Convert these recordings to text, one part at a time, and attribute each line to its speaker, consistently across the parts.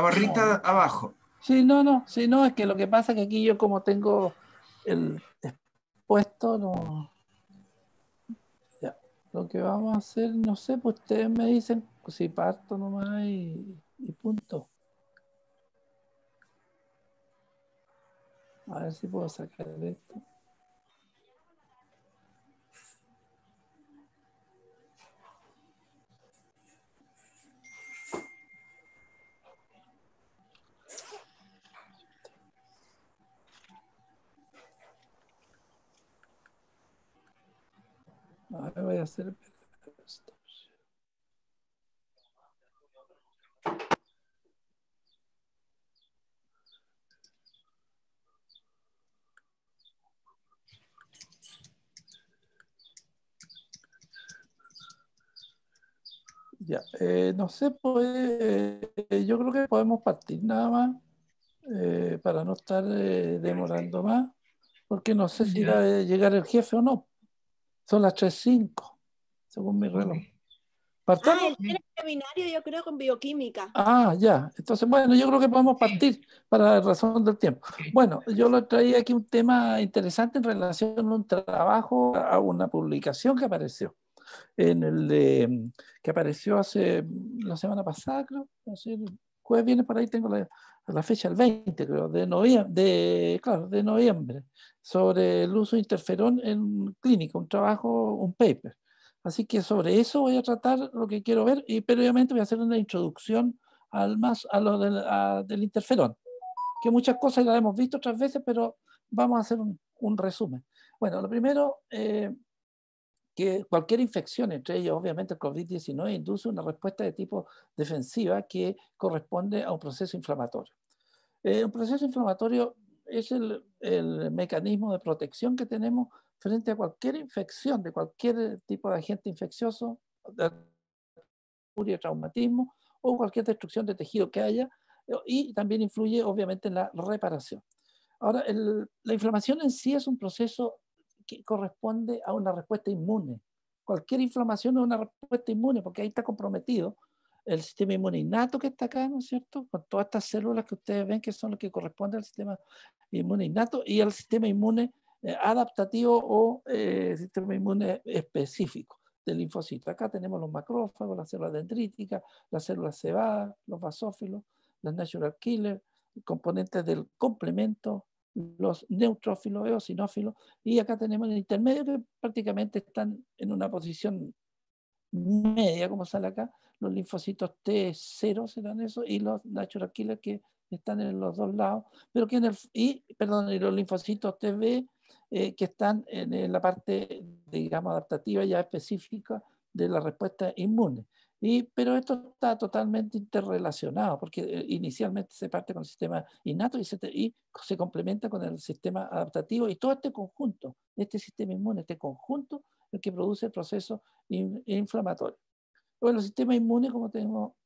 Speaker 1: barrita abajo. Sí, no, no, sí, no, es que lo que pasa es que aquí yo como tengo el puesto, no. Lo que vamos a hacer, no sé, pues ustedes me dicen si parto nomás y, y punto. A ver si puedo sacar esto. A ver, voy a hacer Ya, eh, no sé, pues, yo creo que podemos partir nada más eh, para no estar eh, demorando más, porque no sé si va a llegar el jefe o no. Son las 3.05, según mi reloj. Partamos. Ah, el, seminario este yo creo con bioquímica. Ah, ya. Entonces, bueno, yo creo que podemos partir para la razón del tiempo. Bueno, yo le traía aquí un tema interesante en relación a un trabajo, a una publicación que apareció. En el que apareció hace la semana pasada, creo, jueves viene por ahí tengo la, a la fecha, el 20 de noviembre, de, claro, de noviembre, sobre el uso de interferón en clínica, un trabajo, un paper. Así que sobre eso voy a tratar lo que quiero ver y previamente voy a hacer una introducción al más, a lo del, del interferón, que muchas cosas ya hemos visto otras veces, pero vamos a hacer un, un resumen. Bueno, lo primero, eh, que cualquier infección, entre ellas obviamente el COVID-19, induce una respuesta de tipo defensiva que corresponde a un proceso inflamatorio. Eh, un proceso inflamatorio es el, mecanismo de protección que tenemos frente a cualquier infección, de cualquier tipo de agente infeccioso, de traumatismo o cualquier destrucción de tejido que haya, eh, y también influye obviamente en la reparación. Ahora, la inflamación en sí es un proceso corresponde a una respuesta inmune. Cualquier inflamación es una respuesta inmune porque ahí está comprometido el sistema inmune innato que está acá, ¿no es cierto? Con todas estas células que ustedes ven que son las que corresponden al sistema inmune innato y al sistema inmune eh, adaptativo o eh, sistema inmune específico del linfocito. Acá tenemos los macrófagos, las células dendríticas, las células cebadas, los basófilos, las natural killer, componentes del complemento los neutrófilos, eosinófilos, y acá tenemos el intermedio que prácticamente están en una posición media, como sale acá, los linfocitos T0 serán eso, y los natural que están en los dos lados, pero que en el, y, perdón, y los linfocitos TB eh, que están en, en, la parte, digamos, adaptativa ya específica de la respuesta inmune. Y, pero esto está totalmente interrelacionado, porque eh, inicialmente se parte con el sistema innato y se, complementa con el sistema adaptativo y todo este conjunto, este sistema inmune, este conjunto, el que produce el proceso inflamatorio. Bueno, el sistema inmune, como tengo,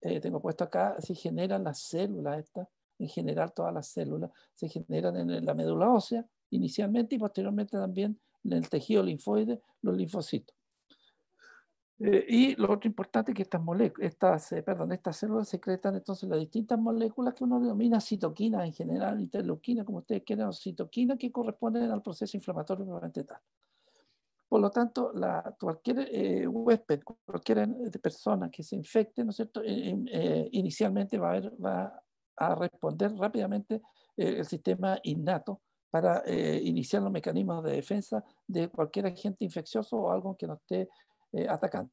Speaker 1: eh, tengo puesto acá, se generan las células estas, en general todas las células se generan en la médula ósea inicialmente y posteriormente también en el tejido linfoide, los linfocitos. Eh, y lo otro importante es que estas, estas, eh, perdón, estas células secretan entonces las distintas moléculas que uno denomina citoquinas en general, interleuquinas, como ustedes quieran, o citoquinas que corresponden al proceso inflamatorio normalmente tal. Por lo tanto, la, cualquier eh, huésped, cualquier persona que se infecte, ¿no es cierto? Em, inicialmente va a, va a responder rápidamente el sistema innato para iniciar los mecanismos de defensa de cualquier agente infeccioso o algo que no esté eh, atacando.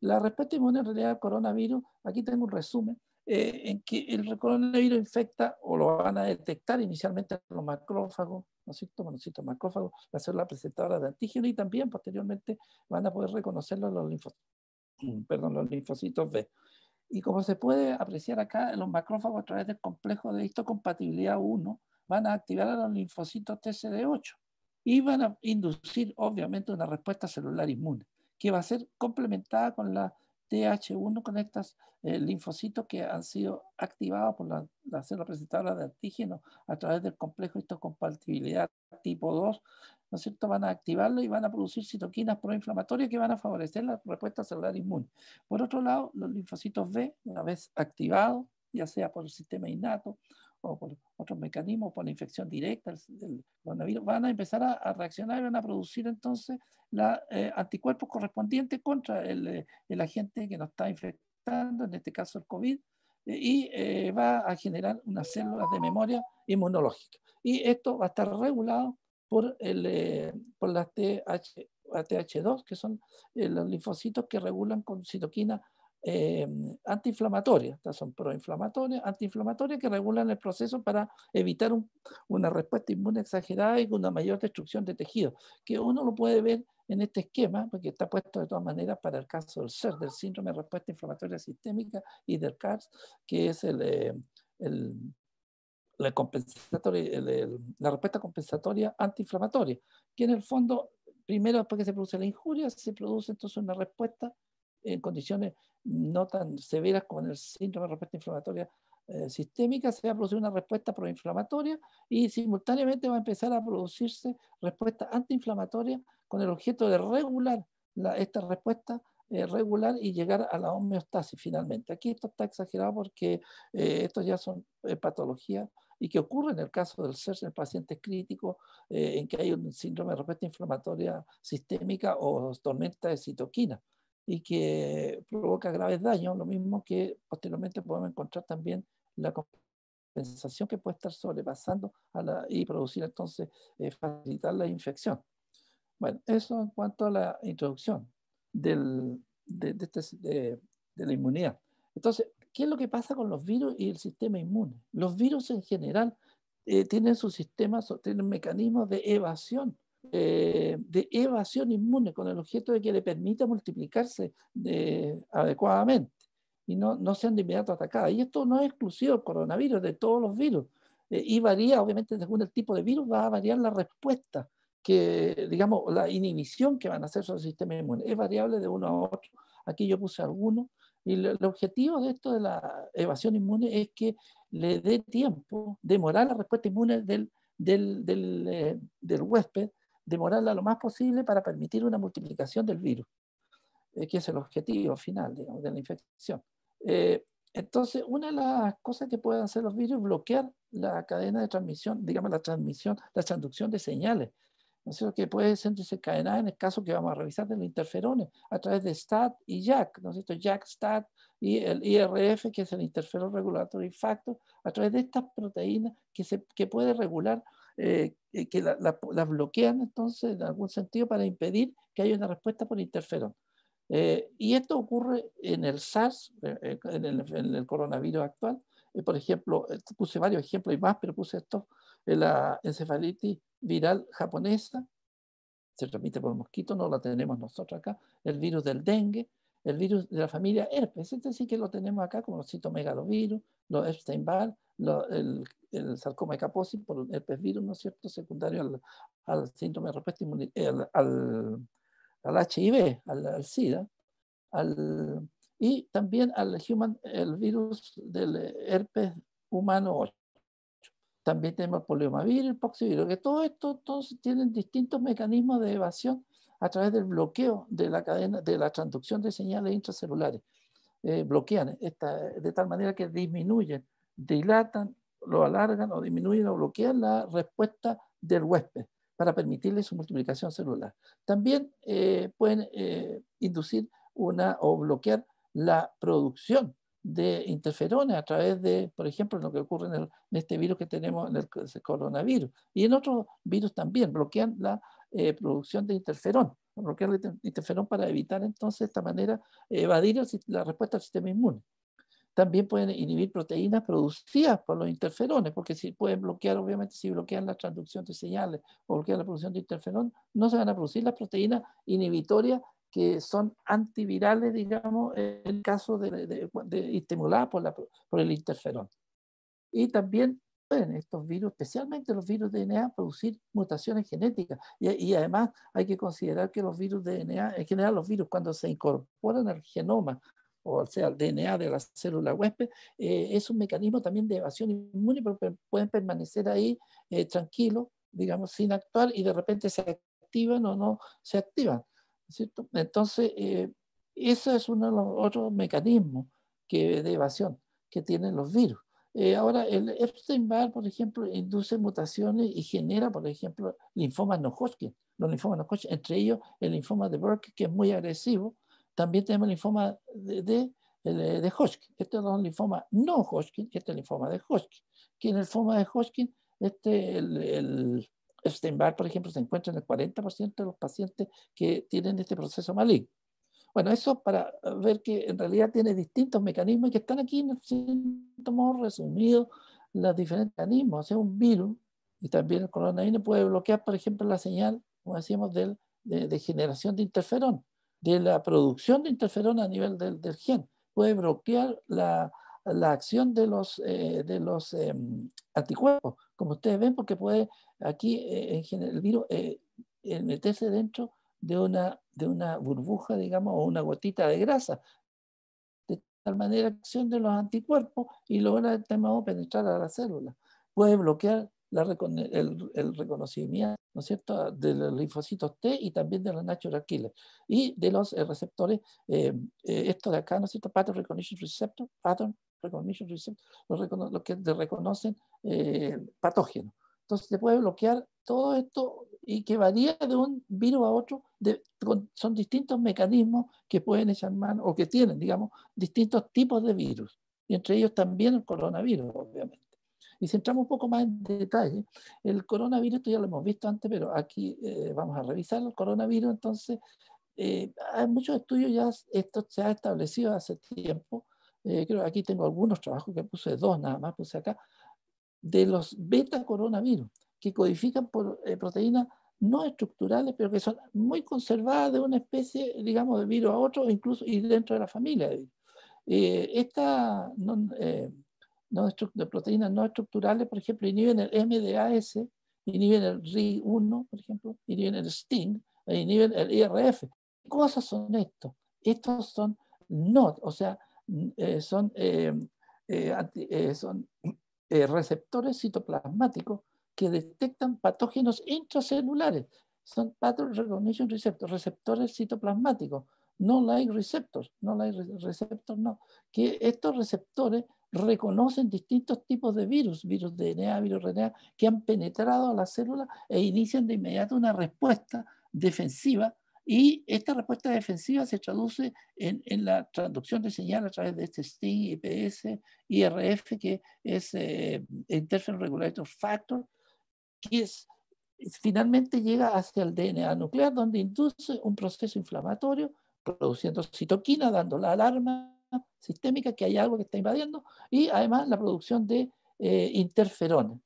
Speaker 1: La respuesta inmune en realidad al coronavirus, aquí tengo un resumen, eh, en que el coronavirus infecta o lo van a detectar inicialmente los macrófagos, ¿no es cierto? Monocitos macrófagos, la célula presentadora de antígeno y también posteriormente van a poder reconocerlo los linfocitos, perdón, los linfocitos B. Y como se puede apreciar acá, los macrófagos a través del complejo de histocompatibilidad 1 van a activar a los linfocitos TCD8 y van a inducir obviamente una respuesta celular inmune que va a ser complementada con la TH1 con estos linfocitos que han sido activados por la, célula presentadora de antígeno a través del complejo de histocompatibilidad tipo 2, ¿no es cierto? Van a activarlo y van a producir citoquinas proinflamatorias que van a favorecer la respuesta celular inmune. Por otro lado, los linfocitos B, una vez activados, ya sea por el sistema innato o por otros mecanismos, por la infección directa del coronavirus, van a empezar a, reaccionar y van a producir entonces los eh, anticuerpos correspondientes contra el, eh, el, agente que nos está infectando, en este caso el COVID, eh, y va a generar unas células de memoria inmunológica. Y esto va a estar regulado por, el, por las TH, ATH2, que son los linfocitos que regulan con citoquina Em, antiinflamatorias, son proinflamatorias, antiinflamatorias que regulan el proceso para evitar una respuesta inmune exagerada y una mayor destrucción de tejido, que uno lo puede ver en este esquema, porque está puesto de todas maneras para el caso del SER, del síndrome de respuesta inflamatoria sistémica, y del CARS, que es em, la respuesta compensatoria antiinflamatoria, que en el fondo, primero después que se produce la injuria, se produce entonces una respuesta en condiciones no tan severas como en el síndrome de respuesta inflamatoria eh, sistémica, se va a producir una respuesta proinflamatoria y simultáneamente va a empezar a producirse respuesta antiinflamatoria con el objeto de regular esta respuesta eh, regular y llegar a la homeostasis finalmente. Aquí esto está exagerado porque eh, esto ya son patologías y que ocurre en el caso del ser en pacientes críticos en que hay un síndrome de respuesta inflamatoria sistémica o tormenta de citoquina y que provoca graves daños, lo mismo que posteriormente podemos encontrar también la compensación que puede estar sobrepasando y producir entonces, eh, facilitar la infección. Bueno, eso en cuanto a la introducción este, de, la inmunidad. Entonces, ¿qué es lo que pasa con los virus y el sistema inmune? Los virus en general eh, tienen sus sistemas, tienen mecanismos de evasión eh, de evasión inmune con el objeto de que le permita multiplicarse eh, adecuadamente y no, no, sean de inmediato atacadas. Y esto no es exclusivo del coronavirus, de todos los virus. Eh, y varía, obviamente, según el tipo de virus, va a variar la respuesta, que, digamos, la inhibición que van a hacer sobre el sistema inmune. Es variable de uno a otro. Aquí yo puse algunos. Y el, objetivo de esto de la evasión inmune es que le dé tiempo, demorar la respuesta inmune del, del, del huésped demorarla lo más posible para permitir una multiplicación del virus, eh, que es el objetivo final de la infección. Eh, entonces, una de las cosas que pueden hacer los virus es bloquear la cadena de transmisión, digamos la transmisión, la transducción de señales, ¿no es cierto? que puede ser cadena en el caso que vamos a revisar de los interferones a través de STAT y JAK, ¿no es cierto? JAK, STAT y el IRF, que es el interferón regulatory factor, a través de estas proteínas que, se, que puede regular eh, eh, que las la, bloquean entonces en algún sentido para impedir que haya una respuesta por interferón. Eh, y esto ocurre en el SARS, en, el, coronavirus actual. por ejemplo, puse varios ejemplos y más, pero puse esto la encefalitis viral japonesa. Se transmite por mosquito, no la tenemos nosotros acá. El virus del dengue, el virus de la familia herpes. Este sí que lo tenemos acá, como los citomegalovirus, los Epstein-Barr, el el sarcoma de Kaposi por el herpes virus, ¿no es cierto?, secundario al, síndrome de respuesta inmunitaria, eh, al, al, al, HIV, al, SIDA, al, y también al human, el virus del herpes humano 8. También tenemos el poliomavirus, el poxivirus, que todo esto todos tienen distintos mecanismos de evasión a través del bloqueo de la cadena, de la transducción de señales intracelulares. Eh, bloquean esta, de tal manera que disminuyen, dilatan lo alargan o disminuyen o bloquean la respuesta del huésped para permitirle su multiplicación celular. También eh, pueden eh, inducir una o bloquear la producción de interferones a través de, por ejemplo, lo que ocurre en, este virus que tenemos, en el, coronavirus, y en otros virus también, bloquean la eh, producción de interferón, bloquear el interferón para evitar entonces de esta manera evadir la respuesta del sistema inmune también pueden inhibir proteínas producidas por los interferones, porque si pueden bloquear, obviamente, si bloquean la transducción de señales o bloquean la producción de interferón, no se van a producir las proteínas inhibitorias que son antivirales, digamos, en el caso de, estimuladas por, el interferón. Y también pueden estos virus, especialmente los virus de DNA, producir mutaciones genéticas. Y, y, además hay que considerar que los virus de DNA, en general los virus, cuando se incorporan al genoma o sea, el DNA de la célula huésped, eh, es un mecanismo también de evasión inmune, porque pueden permanecer ahí eh, tranquilos, digamos, sin actuar y de repente se activan o no se activan. Entonces, eh, eso es uno de los otros mecanismos de evasión que tienen los virus. Eh, ahora, el Epstein-Barr, por ejemplo, induce mutaciones y genera, por ejemplo, linfomas no Hodgkin, los linfomas no Hodgkin, entre ellos el linfoma de Burke, que es muy agresivo, también tenemos linfoma de, de, eh, de, Hodgkin. Este es un linfoma no Hodgkin este es el linfoma de Hodgkin. Que en el linfoma de Hodgkin, este, el, el por ejemplo, se encuentra en el 40% de los pacientes que tienen este proceso maligno. Bueno, eso para ver que en realidad tiene distintos mecanismos que están aquí en el síntoma resumido, los diferentes mecanismos. O sea, un virus y también el coronavirus puede bloquear, por ejemplo, la señal, como decíamos, del, de, de generación de interferón de la producción de interferón a nivel del, gen. Puede bloquear la, acción de los, eh, de los em, anticuerpos, como ustedes ven, porque puede aquí eh, el virus eh, meterse dentro de una, de una burbuja, digamos, o una gotita de grasa, de tal manera acción de los anticuerpos y logra de este modo penetrar a la célula. Puede bloquear el, reconocimiento, ¿no es cierto?, de los T y también de los natural killer y de los eh, receptores, eh, eh, esto de acá, ¿no es cierto?, pattern recognition receptor, pattern recognition receptor, los, que reconocen eh, patógenos. Entonces se puede bloquear todo esto y que varía de un virus a otro, son distintos mecanismos que pueden echar mano o que tienen, digamos, distintos tipos de virus. Y entre ellos también el coronavirus, obviamente. Y si entramos un poco más en detalle, el coronavirus, esto ya lo hemos visto antes, pero aquí eh, vamos a revisar el coronavirus, entonces eh, hay muchos estudios ya, esto se ha establecido hace tiempo, eh, creo aquí tengo algunos trabajos que puse dos nada más, puse acá, de los beta coronavirus, que codifican por proteínas no estructurales, pero que son muy conservadas de una especie, digamos, de virus a otro, incluso y dentro de la familia de virus. esta, de proteínas no estructurales, por ejemplo, inhiben el MDAS, inhiben el RI1, por ejemplo, inhiben el STING, e inhiben el IRF. ¿Qué cosas son estos? Estos son NOT, o sea, eh, son, eh, eh, son receptores citoplasmáticos que detectan patógenos intracelulares. Son pattern recognition receptors, receptores citoplasmáticos, no like receptors, no like receptors, no. Que estos receptores reconocen distintos tipos de virus, virus DNA, virus RNA, que han penetrado a la célula e inician de inmediato una respuesta defensiva y esta respuesta defensiva se traduce en, la traducción de señal a través de este STING, IPS, IRF, que es eh, Interferon Regulator Factor, que es, finalmente llega hacia el DNA nuclear, donde induce un proceso inflamatorio, produciendo citoquina, dando la alarma sistémica, que hay algo que está invadiendo, y además la producción de eh, interferones,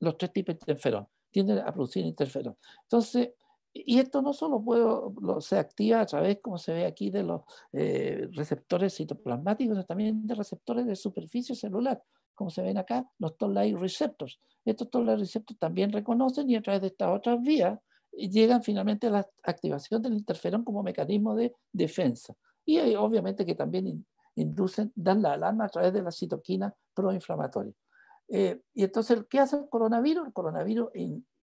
Speaker 1: los tres tipos de interferón, tienden a producir interferón. Entonces, y esto no solo se activa a través, como se ve aquí, de los eh, receptores citoplasmáticos, sino también de receptores de superficie celular, como se ven acá, los toll receptors. Estos toll receptors también reconocen y a través de estas otras vías llegan finalmente a la activación del interferón como mecanismo de defensa. Y obviamente que también inducen, dan la alarma a través de la citoquina proinflamatoria. Eh, y entonces, ¿qué hace el coronavirus? El coronavirus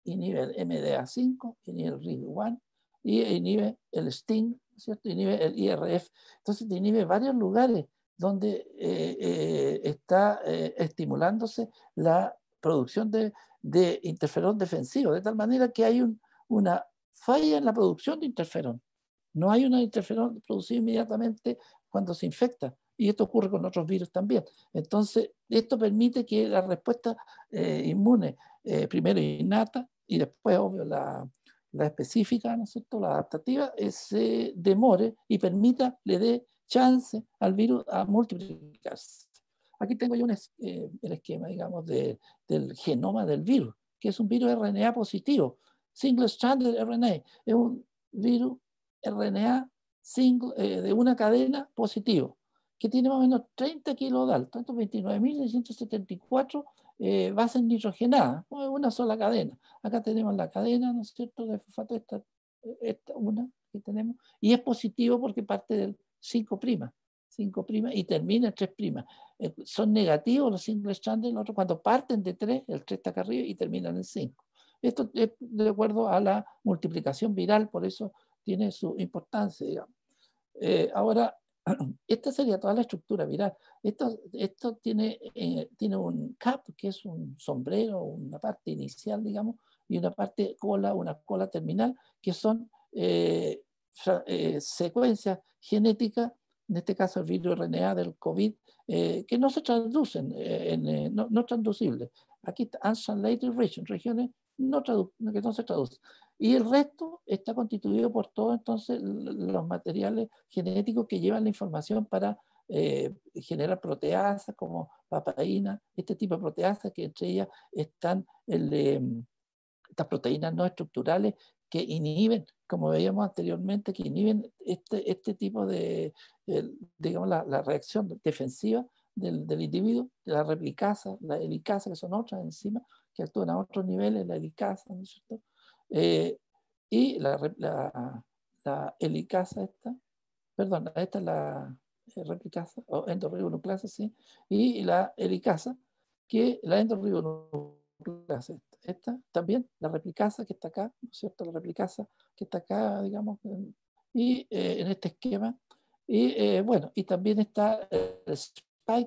Speaker 1: inhibe el MDA5, inhibe el RIG1 y inhibe el STING, ¿cierto? inhibe el IRF. Entonces, inhibe varios lugares donde eh, eh, está estimulándose la producción de, interferón defensivo, de tal manera que hay una falla en la producción de interferón. No hay una interferón producida inmediatamente cuando se infecta. Y esto ocurre con otros virus también. Entonces, esto permite que la respuesta eh, inmune, eh, primero innata y después, obvio, la, específica, ¿no es cierto? la adaptativa, eh, se demore y permita, le dé chance al virus a multiplicarse. Aquí tengo yo un, el esquema, digamos, del genoma del virus, que es un virus RNA positivo, single stranded RNA. Es un virus RNA eh, de una cadena positivo, que tiene más o menos 30 kilos de alto, 29.674 eh, bases nitrogenadas, pues, una sola cadena. Acá tenemos la cadena, ¿no es cierto?, de fosfato, esta, esta una que tenemos, y es positivo porque parte del 5 5 y termina en 3 eh, son negativos los single y los otros cuando parten de 3, el 3 está acá arriba y terminan en 5. Esto es de acuerdo a la multiplicación viral, por eso tiene su importancia, digamos. Eh, ahora, esta sería toda la estructura viral. Esto, esto tiene, eh, tiene un cap, que es un sombrero, una parte inicial, digamos, y una parte cola, una cola terminal, que son eh, secuencias genéticas, en este caso el virus RNA del COVID, que no se traducen, en, no, no, traducibles Aquí, untranslated regions, regiones no que no se traducen. Y el resto está constituido por todos entonces los materiales genéticos que llevan la información para eh, generar proteasas como papaína, este tipo de proteasas que entre ellas están eh, estas proteínas no estructurales que inhiben, como veíamos anteriormente, que inhiben este, este tipo de, digamos, la, reacción defensiva del, del, individuo, la replicasa, la helicasa, que son otras enzimas que actúan a otros niveles, la helicasa, ¿no es cierto? Eh, y la, la, helicasa esta, perdón, esta es la eh, replicasa, o endorribonuclasa, sí, y la helicasa, que la endorribonuclasa, esta, también, la replicasa que está acá, ¿no es cierto? La replicasa que está acá, digamos, y eh, en este esquema. Y bueno, y también está el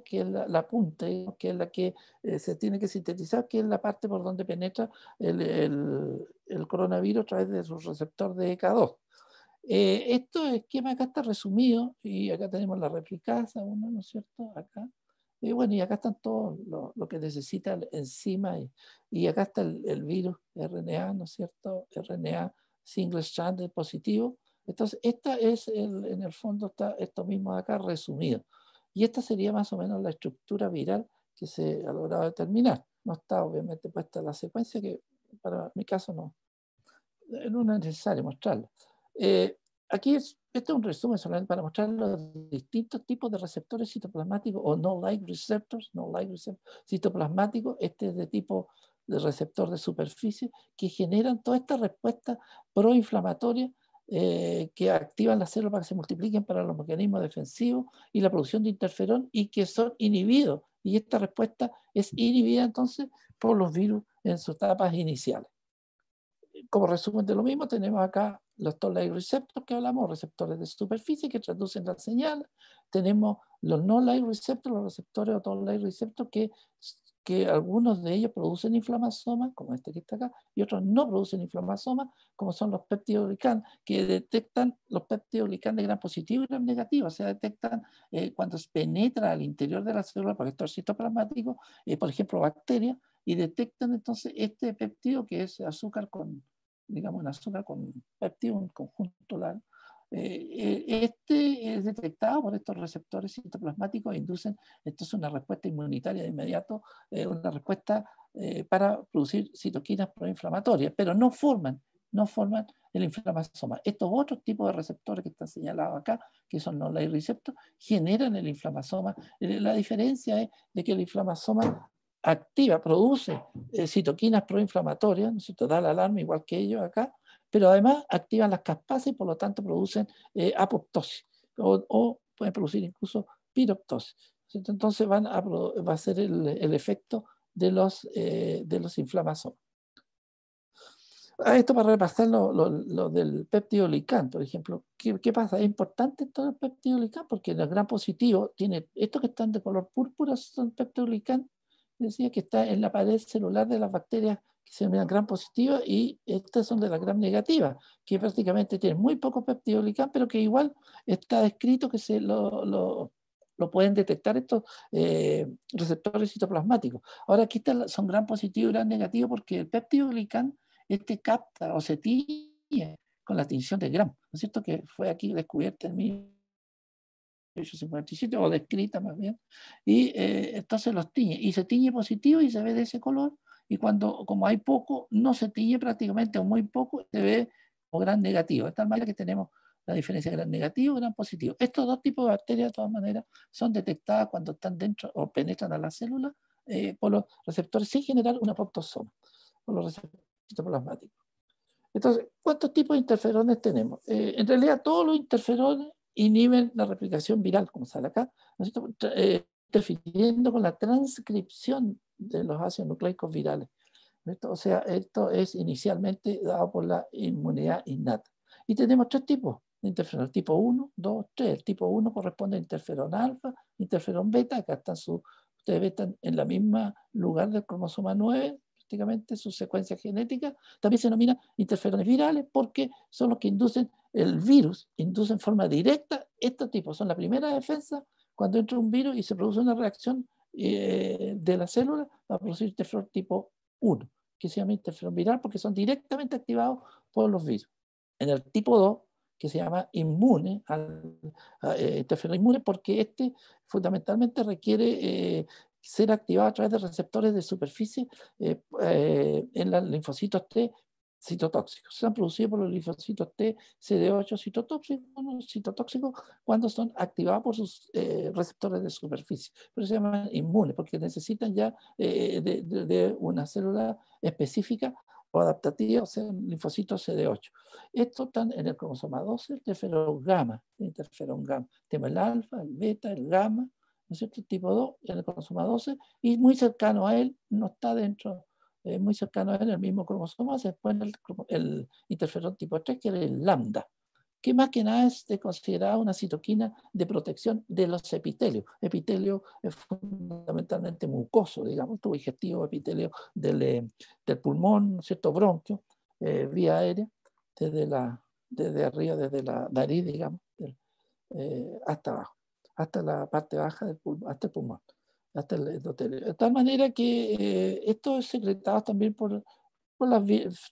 Speaker 1: que es la, punta, que es la que eh, se tiene que sintetizar, que es la parte por donde penetra el, el, coronavirus a través de su receptor de EK2. Eh, esto esquema acá está resumido y acá tenemos la replicasa, uno, ¿no es cierto? Acá. Y bueno, y acá están todos lo, lo que necesita la enzima y, acá está el, virus RNA, ¿no es cierto? RNA single strand positivo. Entonces, esta es en el fondo está esto mismo acá resumido. Y esta sería más o menos la estructura viral que se ha logrado determinar. No está obviamente puesta la secuencia, que para mi caso no, eh, no es necesario mostrarla. Eh, aquí es, este es un resumen solamente para mostrar los distintos tipos de receptores citoplasmáticos o no-like receptors, no-like receptors citoplasmáticos. Este es de tipo de receptor de superficie que generan toda esta respuesta proinflamatoria eh, que activan las células para que se multipliquen para los mecanismos defensivos y la producción de interferón y que son inhibidos. Y esta respuesta es inhibida entonces por los virus en sus etapas iniciales. Como resumen de lo mismo, tenemos acá los toll-like que hablamos, receptores de superficie que traducen la señal. Tenemos los no-like receptors, los receptores o toll-like receptors que que algunos de ellos producen inflamasomas, como este que está acá, y otros no producen inflamasomas, como son los peptidoglicanos, que detectan los peptidoglicanos de gran positivo y gran negativo, o sea, detectan eh, cuando se penetra al interior de la célula por el citoplasmático, plasmático, eh, por ejemplo, bacterias, y detectan entonces este peptido que es azúcar con, digamos, un azúcar con peptido, un conjunto largo, eh, eh, este es detectado por estos receptores citoplasmáticos e inducen es una respuesta inmunitaria de inmediato, eh, una respuesta para producir citoquinas proinflamatorias, pero no forman, no forman el inflamasoma. Estos otros tipos de receptores que están señalados acá, que son los light generan el inflamasoma. La diferencia es de que el inflamasoma activa, produce citoquinas proinflamatorias, ¿no es da la alarma igual que ellos acá, pero además activan las caspas y por lo tanto producen eh, apoptosis o, pueden producir incluso piroptosis. Entonces van va a ser el, efecto de los, eh, ah, esto para repasar lo, del péptido por ejemplo. ¿Qué, pasa? Es importante todo el péptido porque en el gran positivo tiene, estos que están de color púrpura son péptido decía que está en la pared celular de las bacterias que se gran positiva y estas son de la gran negativa, que prácticamente tienen muy poco peptidoglicán, pero que igual está descrito que se lo, pueden detectar estos eh, receptores citoplasmáticos. Ahora, aquí están, son gran positivo y gran negativo porque el peptidoglicán este capta o se tiñe con la tinción de Gram, ¿no es cierto? Que fue aquí descubierta en 1857, o descrita más bien, y eh, entonces los tiñe, y se tiñe positivo y se ve de ese color, y cuando, como hay poco, no se tiñe prácticamente o muy poco, se ve como gran negativo. De tal manera que tenemos la diferencia de gran negativo y gran positivo. Estos dos tipos de bacterias, de todas maneras, son detectadas cuando están dentro o penetran a la célula eh, por los receptores, sin generar una apoptosoma, por los receptores plasmáticos. Entonces, ¿cuántos tipos de interferones tenemos? Eh, en realidad, todos los interferones inhiben la replicación viral, como sale acá, ¿no eh, interfiriendo con la transcripción de los ácidos nucleicos virales. O sea, esto es inicialmente dado por la inmunidad innata. Y tenemos tres tipos de interferón, tipo 1, 2, 3. El tipo 1 corresponde a interferón alfa, interferón beta, acá están sus ustedes están en la misma lugar del cromosoma 9, prácticamente su secuencia genética, también se denomina interferones virales porque son los que inducen el virus, inducen en forma directa estos tipos, son la primera defensa cuando entra un virus y se produce una reacción eh, de la célula va a producir interferón tipo 1, que se llama interferón viral porque son directamente activados por los virus. En el tipo 2, que se llama inmune, al, eh, inmune, porque este fundamentalmente requiere eh, ser activado a través de receptores de superficie en los linfocitos T citotóxicos. han producido por los linfocitos T, CD8 citotóxicos, citotóxicos cuando son activados por sus eh, receptores de superficie. Pero se llaman inmunes porque necesitan ya eh, de, una célula específica o adaptativa, o sea, linfocitos CD8. Estos están en el cromosoma 12, el interferón gamma, el interferón gamma. Tenemos el alfa, el beta, el gamma, ¿no cierto? El tipo 2, en el cromosoma 12, y muy cercano a él, no está dentro eh, muy cercano a el mismo cromosoma, se pone el, interferón tipo 3, que es el lambda, que más que nada es considerada una citoquina de protección de los epitelios. Epitelio es fundamentalmente mucoso, digamos, tubo digestivo, epitelio del, eh, pulmón, cierto bronquio, eh, vía aérea, desde, la, desde arriba, desde la nariz, digamos, hasta abajo, hasta la parte baja del pulmón, hasta pulmón. De tal manera que eh, esto es secretado también por, las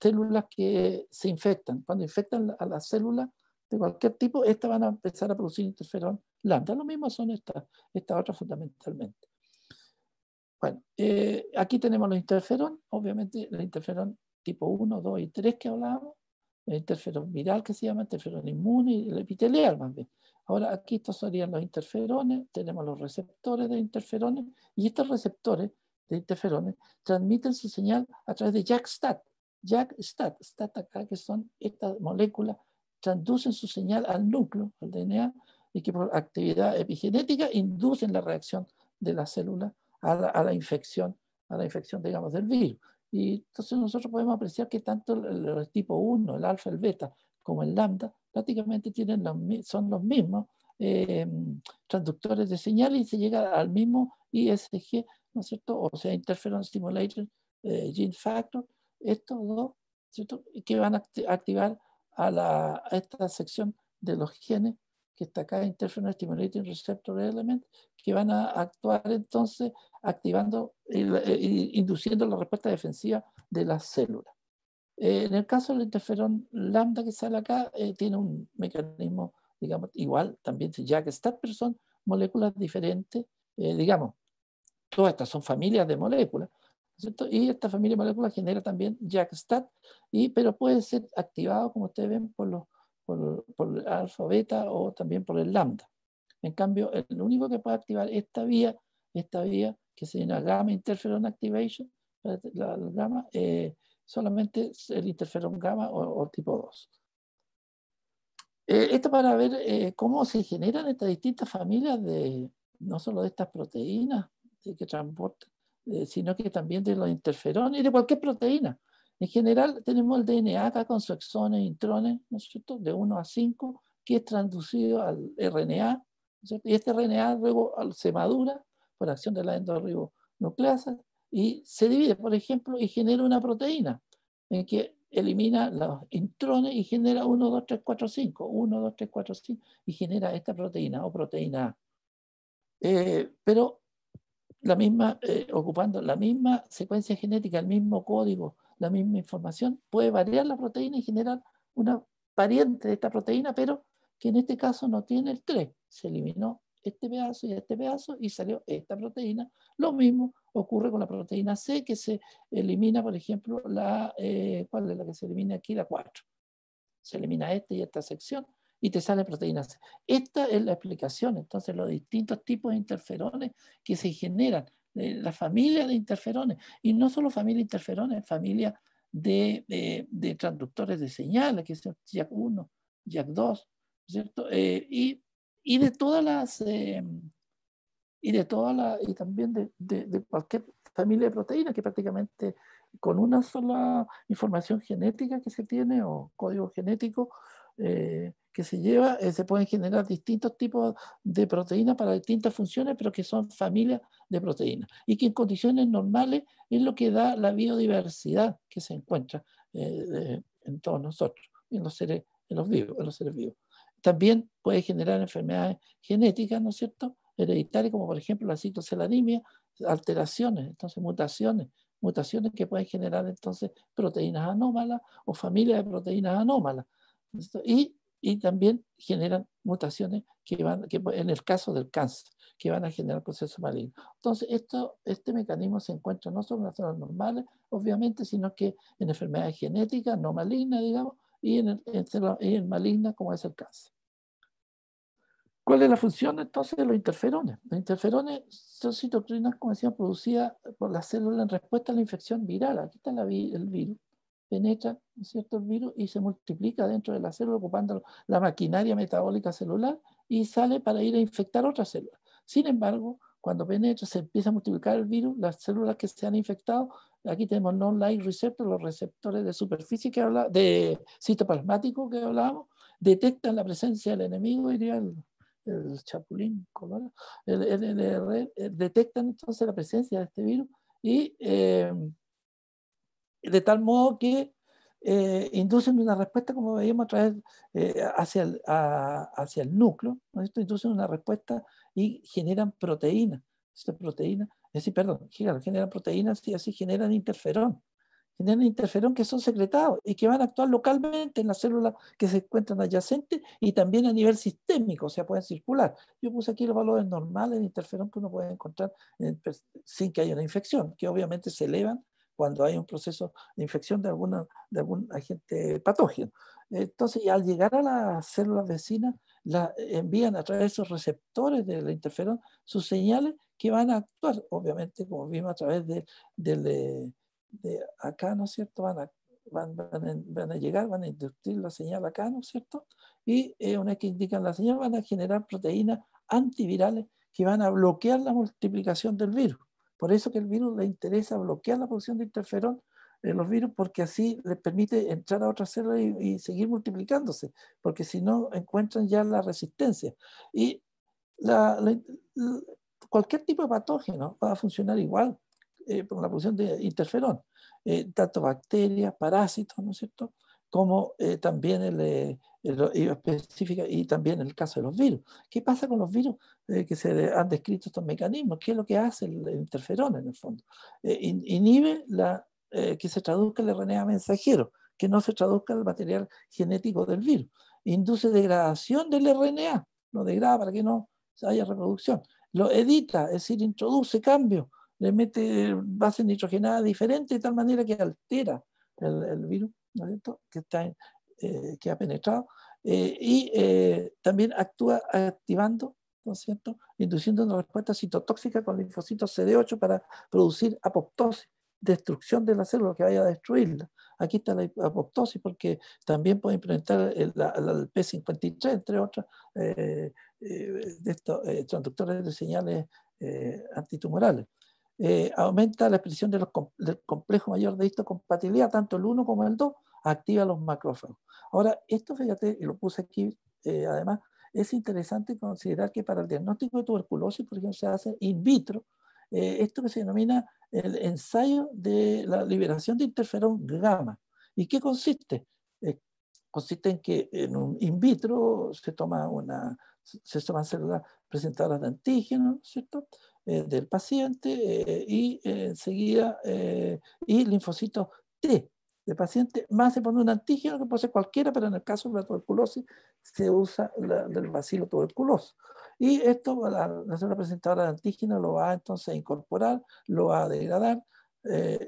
Speaker 1: células que se infectan. Cuando infectan a las células de cualquier tipo, estas van a empezar a producir interferón lambda. Lo mismo son estas otras fundamentalmente. Bueno, eh, aquí tenemos los interferón, obviamente el interferón tipo 1, 2 y 3 que hablábamos, el interferón viral que se llama interferón inmune y el epitelial más bien. Ahora, aquí estos serían los interferones, tenemos los receptores de interferones, y estos receptores de interferones transmiten su señal a través de JAK-STAT. JAK-STAT, STAT acá, que son estas moléculas, transducen su señal al núcleo, al DNA, y que por actividad epigenética inducen la reacción de la célula a la, infección, a la infección, digamos, del virus. Y entonces nosotros podemos apreciar que tanto el tipo 1, el alfa, el beta, como el lambda, prácticamente tienen son los mismos eh, transductores de señales y se llega al mismo ISG, ¿no es cierto? O sea, Interferon Stimulator eh, Gene Factor, estos dos, ¿cierto? Que van a activar a, esta sección de los genes que está acá, Interferon Stimulating Receptor Element, que van a actuar entonces activando induciendo la respuesta defensiva de las células. Eh, en el caso del interferón lambda que sale acá, eh, tiene un mecanismo, digamos, igual también, ya que estas pero son moléculas diferentes, eh, digamos, todas estas son familias de moléculas, ¿cierto? Y esta familia de moléculas genera también JAK-STAT, y, pero puede ser activado, como ustedes ven, por, los, por, el alfa, beta o también por el lambda. En cambio, el único que puede activar esta vía, esta vía que se llama gamma interferon activation, la, la gamma, solamente el interferón gamma o, tipo 2. Eh, esto para ver eh, cómo se generan estas distintas familias de, no solo de estas proteínas que transportan, eh, sino que también de los interferones y de cualquier proteína. En general tenemos el DNA acá con sus exones, e intrones, ¿no es cierto? De 1 a 5, que es traducido al RNA, ¿no es y este RNA luego se madura por acción de la endorribonucleasa y se divide, por ejemplo, y genera una proteína en que elimina los intrones y genera 1, 2, 3, 4, 5, 1, 2, 3, 4, 5, y genera esta proteína o proteína A. Eh, pero la misma, eh, ocupando la misma secuencia genética, el mismo código, la misma información, puede variar la proteína y generar una pariente de esta proteína, pero que en este caso no tiene el 3. Se eliminó este pedazo y este pedazo y salió esta proteína. Lo mismo ocurre con la proteína C, que se elimina, por ejemplo, la, eh, ¿cuál es la que se elimina aquí? La 4. Se elimina esta y esta sección y te sale proteína C. Esta es la explicación, entonces, los distintos tipos de interferones que se generan, de eh, la familia de interferones, y no solo familia de interferones, familia de, de, transductores de señales, que son JAK1, JAK2, ¿cierto? Eh, y, de todas las y de toda la, y también de, de, cualquier familia de proteínas que prácticamente con una sola información genética que se tiene o código genético eh, que se lleva, eh, se pueden generar distintos tipos de proteínas para distintas funciones, pero que son familias de proteínas y que en condiciones normales es lo que da la biodiversidad que se encuentra eh, en todos nosotros, en los seres, en los vivos, en los seres vivos. También puede generar enfermedades genéticas, ¿no es cierto? hereditarias, como por ejemplo la citocelanimia, alteraciones, entonces mutaciones, mutaciones que pueden generar entonces proteínas anómalas o familias de proteínas anómalas. Y, y también generan mutaciones que van, que en el caso del cáncer, que van a generar procesos malignos. Entonces, esto, este mecanismo se encuentra no solo en las células normales, obviamente, sino que en enfermedades genéticas no malignas, digamos, y en, en malignas como es el cáncer. ¿Cuál es la función entonces de los interferones? Los interferones son citocrinas, como decía, producidas por la célula en respuesta a la infección viral. Aquí está el virus. Penetra cierto? virus y se multiplica dentro de la célula ocupando la maquinaria metabólica celular y sale para ir a infectar otras células. Sin embargo, cuando penetra, se empieza a multiplicar el virus, las células que se han infectado, aquí tenemos non-like receptors, los receptores de superficie que de citoplasmático que hablábamos, detectan la presencia del enemigo y el chapulín, el el eh, detectan entonces la presencia de este virus y em, de tal modo que eh, inducen una respuesta, como veíamos a través, eh, hacia, el, hacia el núcleo, esto induce inducen una respuesta y generan proteínas. esta proteína es decir, perdón, generan proteínas y así generan interferón. Tienen interferón que son secretados y que van a actuar localmente en las células que se encuentran adyacentes y también a nivel sistémico, o sea, pueden circular. Yo puse aquí los valores normales de interferón que uno puede encontrar sin que haya una infección, que obviamente se elevan cuando hay un proceso de infección de, alguna, de algún agente patógeno. Entonces, al llegar a las células vecinas, la envían a través de esos receptores del interferón sus señales que van a actuar, obviamente, como vimos a través del... Eh, de acá, ¿no es cierto? Van a, van, van, a, llegar, van a inducir la señal acá, ¿no es cierto? Y eh, una vez que indican la señal, van a generar proteínas antivirales que van a bloquear la multiplicación del virus. Por eso que el virus le interesa bloquear la producción de interferón en los virus, porque así les permite entrar a otras células y, seguir multiplicándose, porque si no encuentran ya la resistencia. Y la, cualquier tipo de patógeno va a funcionar igual eh, por la producción de interferón, eh, tanto bacterias, parásitos, ¿no es cierto? Como eh, también el, eh, específica y también el caso de los virus. ¿Qué pasa con los virus que se han descrito estos mecanismos? ¿Qué es lo que hace el, interferón en el fondo? inhibe la, que se traduzca el RNA mensajero, que no se traduzca el material genético del virus. Induce degradación del RNA, lo degrada para que no haya reproducción. Lo edita, es decir, introduce cambios le mete base nitrogenada diferente de tal manera que altera el, virus que, eh, que ha penetrado eh, y eh, también actúa activando, induciendo una respuesta citotóxica con linfocitos CD8 para producir apoptosis, destrucción de la célula que vaya a destruirla. Aquí está la apoptosis porque también puede implementar el, P53, entre otras, de estos transductores de señales antitumorales. Eh, aumenta la expresión del complejo mayor de histocompatibilidad, tanto el 1 como el 2, activa los macrófagos. Ahora, esto, fíjate, y lo puse aquí eh, además, es interesante considerar que para el diagnóstico de tuberculosis, por ejemplo, se hace in vitro, eh, esto que se denomina el ensayo de la liberación de interferón gamma. ¿Y qué consiste? consiste en que en un in vitro se toma una, se toman células presentadas de antígenos, ¿cierto? Eh, del paciente eh, y enseguida, eh, y linfocitos T del paciente, más se pone un antígeno que puede ser cualquiera, pero en el caso de la tuberculosis se usa el bacilo tuberculoso. Y esto, la, célula presentadora de antígeno lo va entonces a incorporar, lo va a degradar,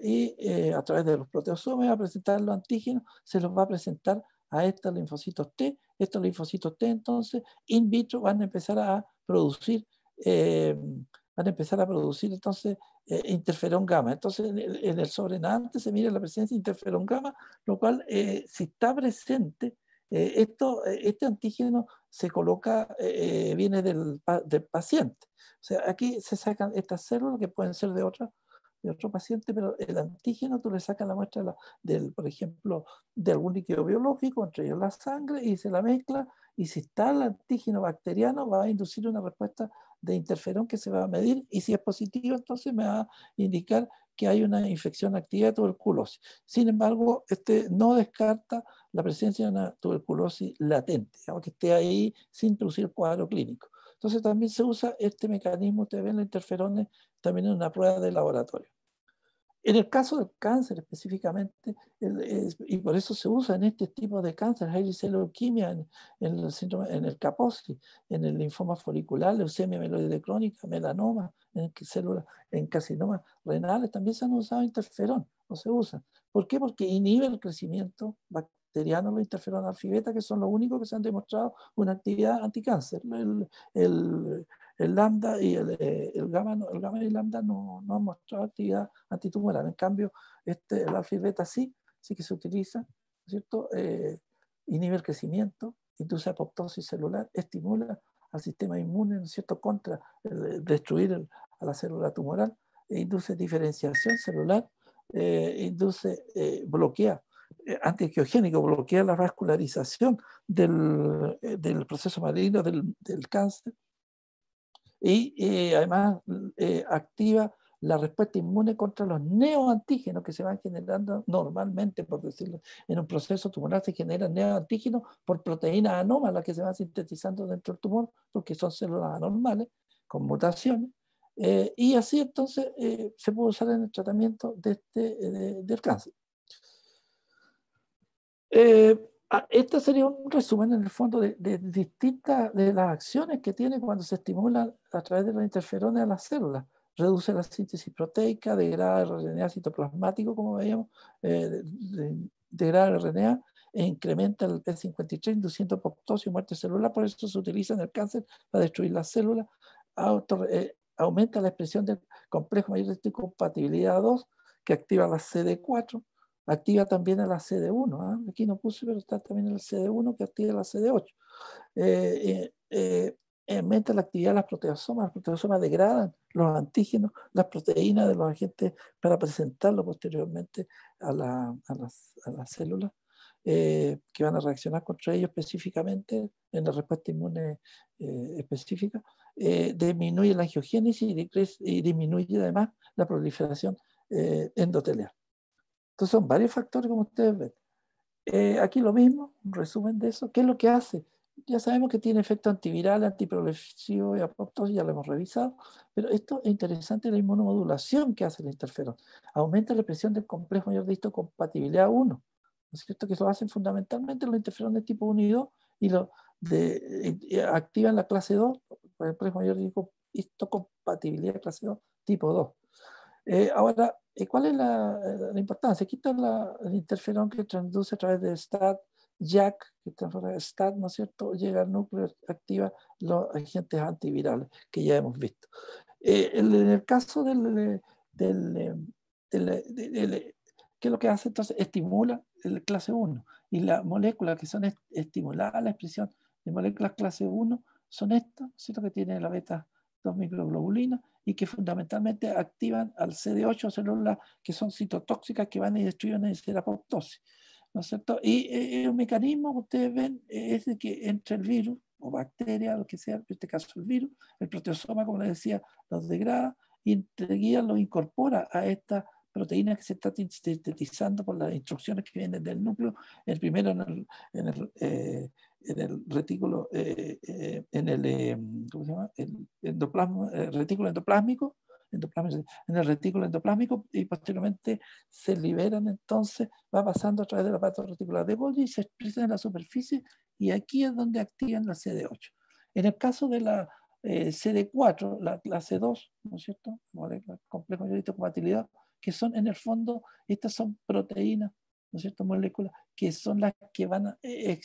Speaker 1: y a través de los proteosomas va a presentar los antígenos, se los va a presentar a estos linfocitos T. Estos linfocitos T entonces in vitro van a empezar a producir van a empezar a producir entonces eh, interferón gamma. Entonces en el, sobrenante se mira la presencia de interferón gamma, lo cual eh, si está presente, eh, esto, este antígeno se coloca, viene del, del, paciente. O sea, aquí se sacan estas células que pueden ser de otra de otro paciente, pero el antígeno tú le sacas la muestra del, por ejemplo, de algún líquido biológico, entre ellos la sangre, y se la mezcla, y si está el antígeno bacteriano va a inducir una respuesta de interferón que se va a medir y si es positivo entonces me va a indicar que hay una infección activa de tuberculosis. Sin embargo, este no descarta la presencia de una tuberculosis latente, aunque esté ahí sin producir cuadro clínico. Entonces también se usa este mecanismo, ustedes ven los interferones, también en una prueba de laboratorio. En el caso del cáncer específicamente, y por eso se usa en este tipo de cáncer, hay leucemia en, el síndrome, en el Kaposi, en el linfoma folicular, leucemia meloide crónica, melanoma, en células, en carcinomas renales, también se han usado interferón, ¿O se usa. ¿Por qué? Porque inhibe el crecimiento bacteriano, los interferón alfibeta, que son los únicos que se han demostrado una actividad anticáncer. El, el lambda y el, eh, el gamma, el gamma lambda no, no han mostrado actividad antitumoral. En cambio, este, el alfa sí, sí que se utiliza, ¿cierto? Eh, inhibe el crecimiento, induce apoptosis celular, estimula al sistema inmune, cierto?, contra eh, destruir a la célula tumoral, e induce diferenciación celular, induce, bloquea, bloquea la vascularización del, proceso maligno del, del, cáncer, y además eh, activa la respuesta inmune contra los neoantígenos que se van generando normalmente, por decirlo, en un proceso tumoral se generan neoantígenos por proteínas anómalas que se van sintetizando dentro del tumor, porque son células anormales, con mutaciones. Eh, y así entonces eh, se puede usar en el tratamiento de este, del cáncer. Eh, este sería un resumen en el fondo de, distintas de las acciones que tiene cuando se estimula a través de los interferones a las células. Reduce la síntesis proteica, degrada el RNA citoplasmático, como veíamos, eh, degrada el RNA e incrementa el P53 induciendo apoptosis y muerte celular. Por eso se utiliza en el cáncer para destruir las células. Eh, aumenta la expresión del complejo mayor de compatibilidad 2 que activa la CD4 activa también a la CD1. ¿ah? Aquí no puse, pero está también el CD1 que activa la CD8. En mente la actividad de las proteasomas. Las proteasomas degradan los antígenos, las proteínas de los agentes para presentarlo posteriormente a, las, células eh, que van a reaccionar contra ellos específicamente en la respuesta inmune eh, específica. Eh, disminuye la angiogénesis y, y, disminuye además la proliferación endotelial. Entonces son varios factores como ustedes ven. Eh, aquí lo mismo, un resumen de eso. ¿Qué es lo que hace? Ya sabemos que tiene efecto antiviral, antiprolifesivo y apoptosis, ya lo hemos revisado, pero esto es interesante la inmunomodulación que hace el interferón. Aumenta la presión del complejo mayor de histocompatibilidad 1. ¿No es cierto? Que lo hacen fundamentalmente los interferones de tipo 1 y 2 y activan la clase 2, el complejo mayor de histocompatibilidad clase 2, tipo 2. Eh, ahora, eh, ¿cuál es la, eh, importancia? Quita la, el interferón que transduce a través de STAT, JAK, que transforma STAT, ¿no es cierto? Llega al núcleo, activa los agentes antivirales que ya hemos visto. en el caso del, ¿qué es lo que hace? Entonces estimula el clase 1 y las moléculas que son estimuladas la expresión de moléculas clase 1 son estas, ¿cierto? Que tienen la beta 2 microglobulina y que fundamentalmente activan al CD8, células que son citotóxicas que van y destruyen la apoptosis. ¿No es cierto? Y eh, el mecanismo que ustedes ven es de que entre el virus o bacteria, lo que sea, en este caso el virus, el proteosoma, como les decía, los degrada y guía los incorpora a esta proteína que se está sintetizando por las instrucciones que vienen del núcleo, el primero en el, eh, en el retículo, eh, eh, en el, em, el eh, retículo endoplásmico, en el retículo endoplásmico y posteriormente se liberan entonces, va pasando a través de la pata reticular de Golgi y se expresan en la superficie y aquí es donde activan la CD8. En el caso de la CD4, la clase 2, ¿no es cierto? complejo de compatibilidad, que son en el fondo, estas son proteínas, ¿no es cierto? Moléculas que son las que van a, expresar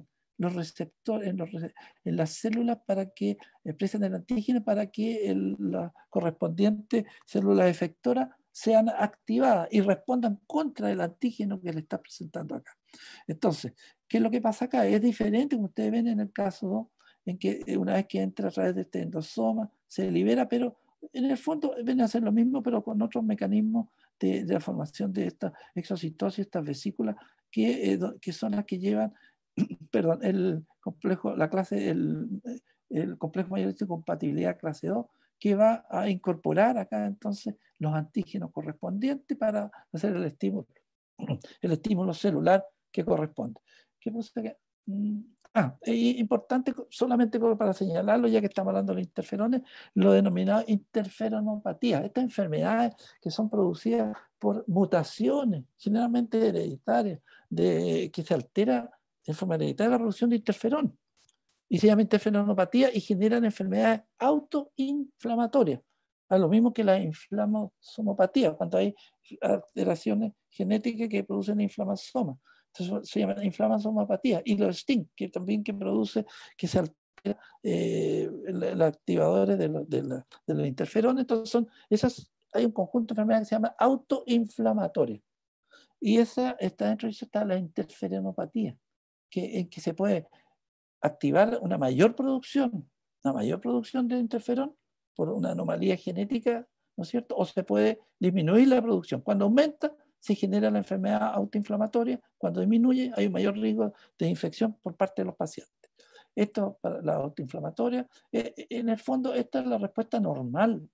Speaker 1: expresan los receptores, en, las células para que expresen eh, el antígeno, para que las correspondientes células efectoras sean activadas y respondan contra el antígeno que le está presentando acá. Entonces, ¿qué es lo que pasa acá? Es diferente, como ustedes ven en el caso 2, en que eh, una vez que entra a través de este endosoma, se libera, pero en el fondo viene a ser lo mismo, pero con otros mecanismos de, la formación de esta exocitosis, estas vesículas, que eh, son las que llevan perdón, el complejo, la clase, el, complejo mayorista de compatibilidad clase 2, que va a incorporar acá entonces los antígenos correspondientes para hacer el estímulo, el estímulo celular que corresponde. ¿Qué que, mm, ah, e importante solamente para señalarlo, ya que estamos hablando de los interferones, lo denominado interferonopatía, estas enfermedades que son producidas por mutaciones, generalmente hereditarias, de, que se altera en forma hereditaria la producción de interferón. Y se llama interferonopatía y generan enfermedades autoinflamatorias. a lo mismo que la inflamosomopatía, cuando hay alteraciones genéticas que producen inflamasoma. Entonces se llama inflamasomopatía. Y los STING, que también que produce que se altera eh, los activadores de, los interferones. Entonces son esas, hay un conjunto de enfermedades que se llama autoinflamatorias. Y esa está dentro de eso está la interferonopatía que, en que se puede activar una mayor producción, una mayor producción de interferón por una anomalía genética, ¿no es cierto? O se puede disminuir la producción. Cuando aumenta, se genera la enfermedad autoinflamatoria, cuando disminuye hay un mayor riesgo de infección por parte de los pacientes. Esto para la autoinflamatoria, eh, en el fondo esta es la respuesta normal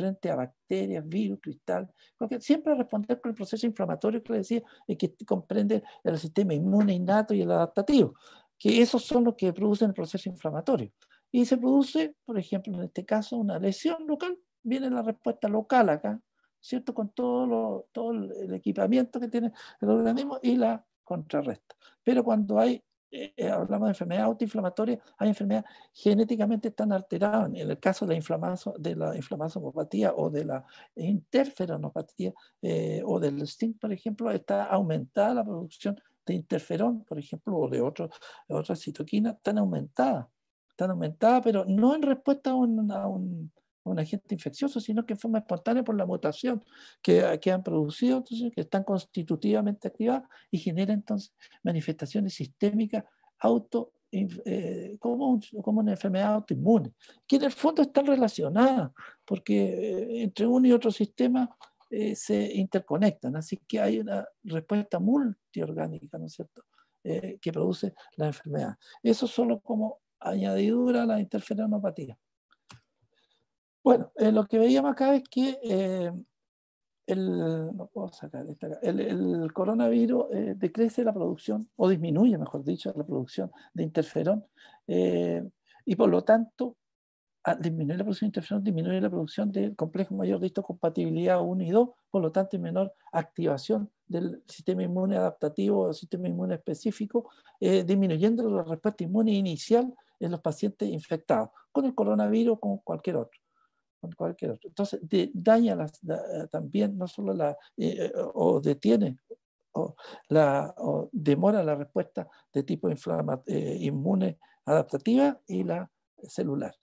Speaker 1: frente a bacterias, virus, cristal, porque siempre responder con el proceso inflamatorio que le decía, que comprende el sistema inmune innato y el adaptativo, que esos son los que producen el proceso inflamatorio. Y se produce, por ejemplo, en este caso, una lesión local, viene la respuesta local acá, ¿cierto? Con todo, todo el equipamiento que tiene el organismo y la contrarresta. Pero cuando hay eh, eh, hablamos de enfermedad autoinflamatoria, hay enfermedades genéticamente están alteradas. En el caso de la, inflamación de la inflamazomopatía o de la interferonopatía eh, o del STING, por ejemplo, está aumentada la producción de interferón, por ejemplo, o de, otra otras citoquinas, están aumentadas. Están aumentadas, pero no en respuesta a un un agente infeccioso, sino que en forma espontánea por la mutación ah, que, han producido, entonces, que están constitutivamente activadas y genera entonces manifestaciones sistémicas auto, eh, como, como, una enfermedad autoinmune, que en el fondo están relacionadas, porque eh, entre uno y otro sistema eh, se interconectan, así que hay una respuesta multiorgánica, ¿no es cierto?, que produce la enfermedad. Eso solo como añadidura a la interferonopatía. Bueno, eh, lo que veíamos acá es que eh, el, coronavirus eh, decrece la producción, o disminuye, mejor dicho, la producción de interferón, y por lo tanto, ah, disminuye la producción de interferón, disminuye la producción del complejo mayor de histocompatibilidad 1 y 2, por lo tanto, hay menor activación del sistema inmune adaptativo o sistema inmune específico, disminuyendo la respuesta inmune inicial en los pacientes infectados, con el coronavirus o con cualquier otro. Entonces, daña eh, también, no solo la, eh, eh, o detiene, o, la, demora la respuesta de tipo inmune adaptativa y la celular,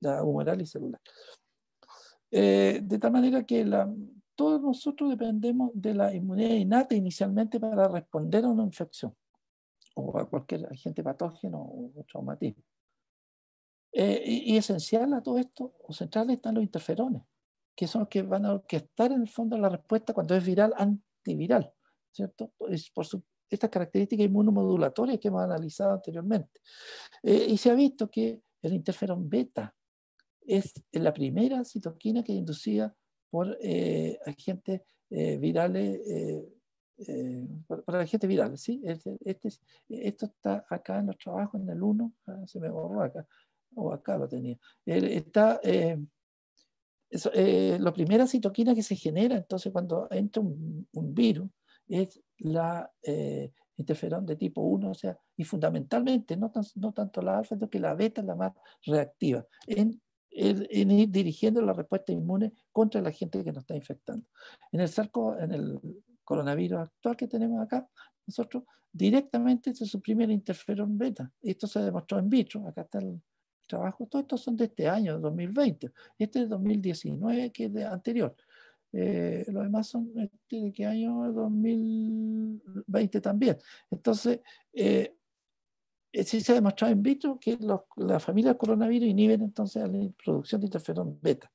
Speaker 1: la humoral y celular. de tal manera que todos nosotros dependemos de la inmunidad innata inicialmente para responder a una infección o a cualquier agente patógeno o traumatismo. Eh, y, esencial a todo esto, o central, están los interferones, que son los que van a orquestar en el fondo la respuesta cuando es viral, antiviral, ¿cierto? por su, estas características inmunomodulatorias que hemos analizado anteriormente. Eh, y se ha visto que el interferón beta es la primera citoquina que es inducida por eh, agentes virales, eh, agentes virales, ¿sí? Este, este, esto está acá en los trabajos, en el 1, ah, se me borró acá, o acá lo tenía, está, eh, eh, la primera citoquina que se genera, entonces cuando entra un, virus, es la eh, interferón de tipo 1, o sea, y fundamentalmente, no, tanto la alfa, sino que la beta es la más reactiva en, ir dirigiendo la respuesta inmune contra la gente que nos está infectando. En el, sarco, en el coronavirus actual que tenemos acá, nosotros directamente se suprime el interferón beta. Esto se demostró en vitro, acá está el, trabajo, todos estos son de este año, 2020. Este es 2019, que es de anterior. Eh, los demás son este, de qué año, 2020 también. Entonces, eh, eh, sí se ha demostrado en vitro que la familia del coronavirus inhiben entonces la producción de interferón beta,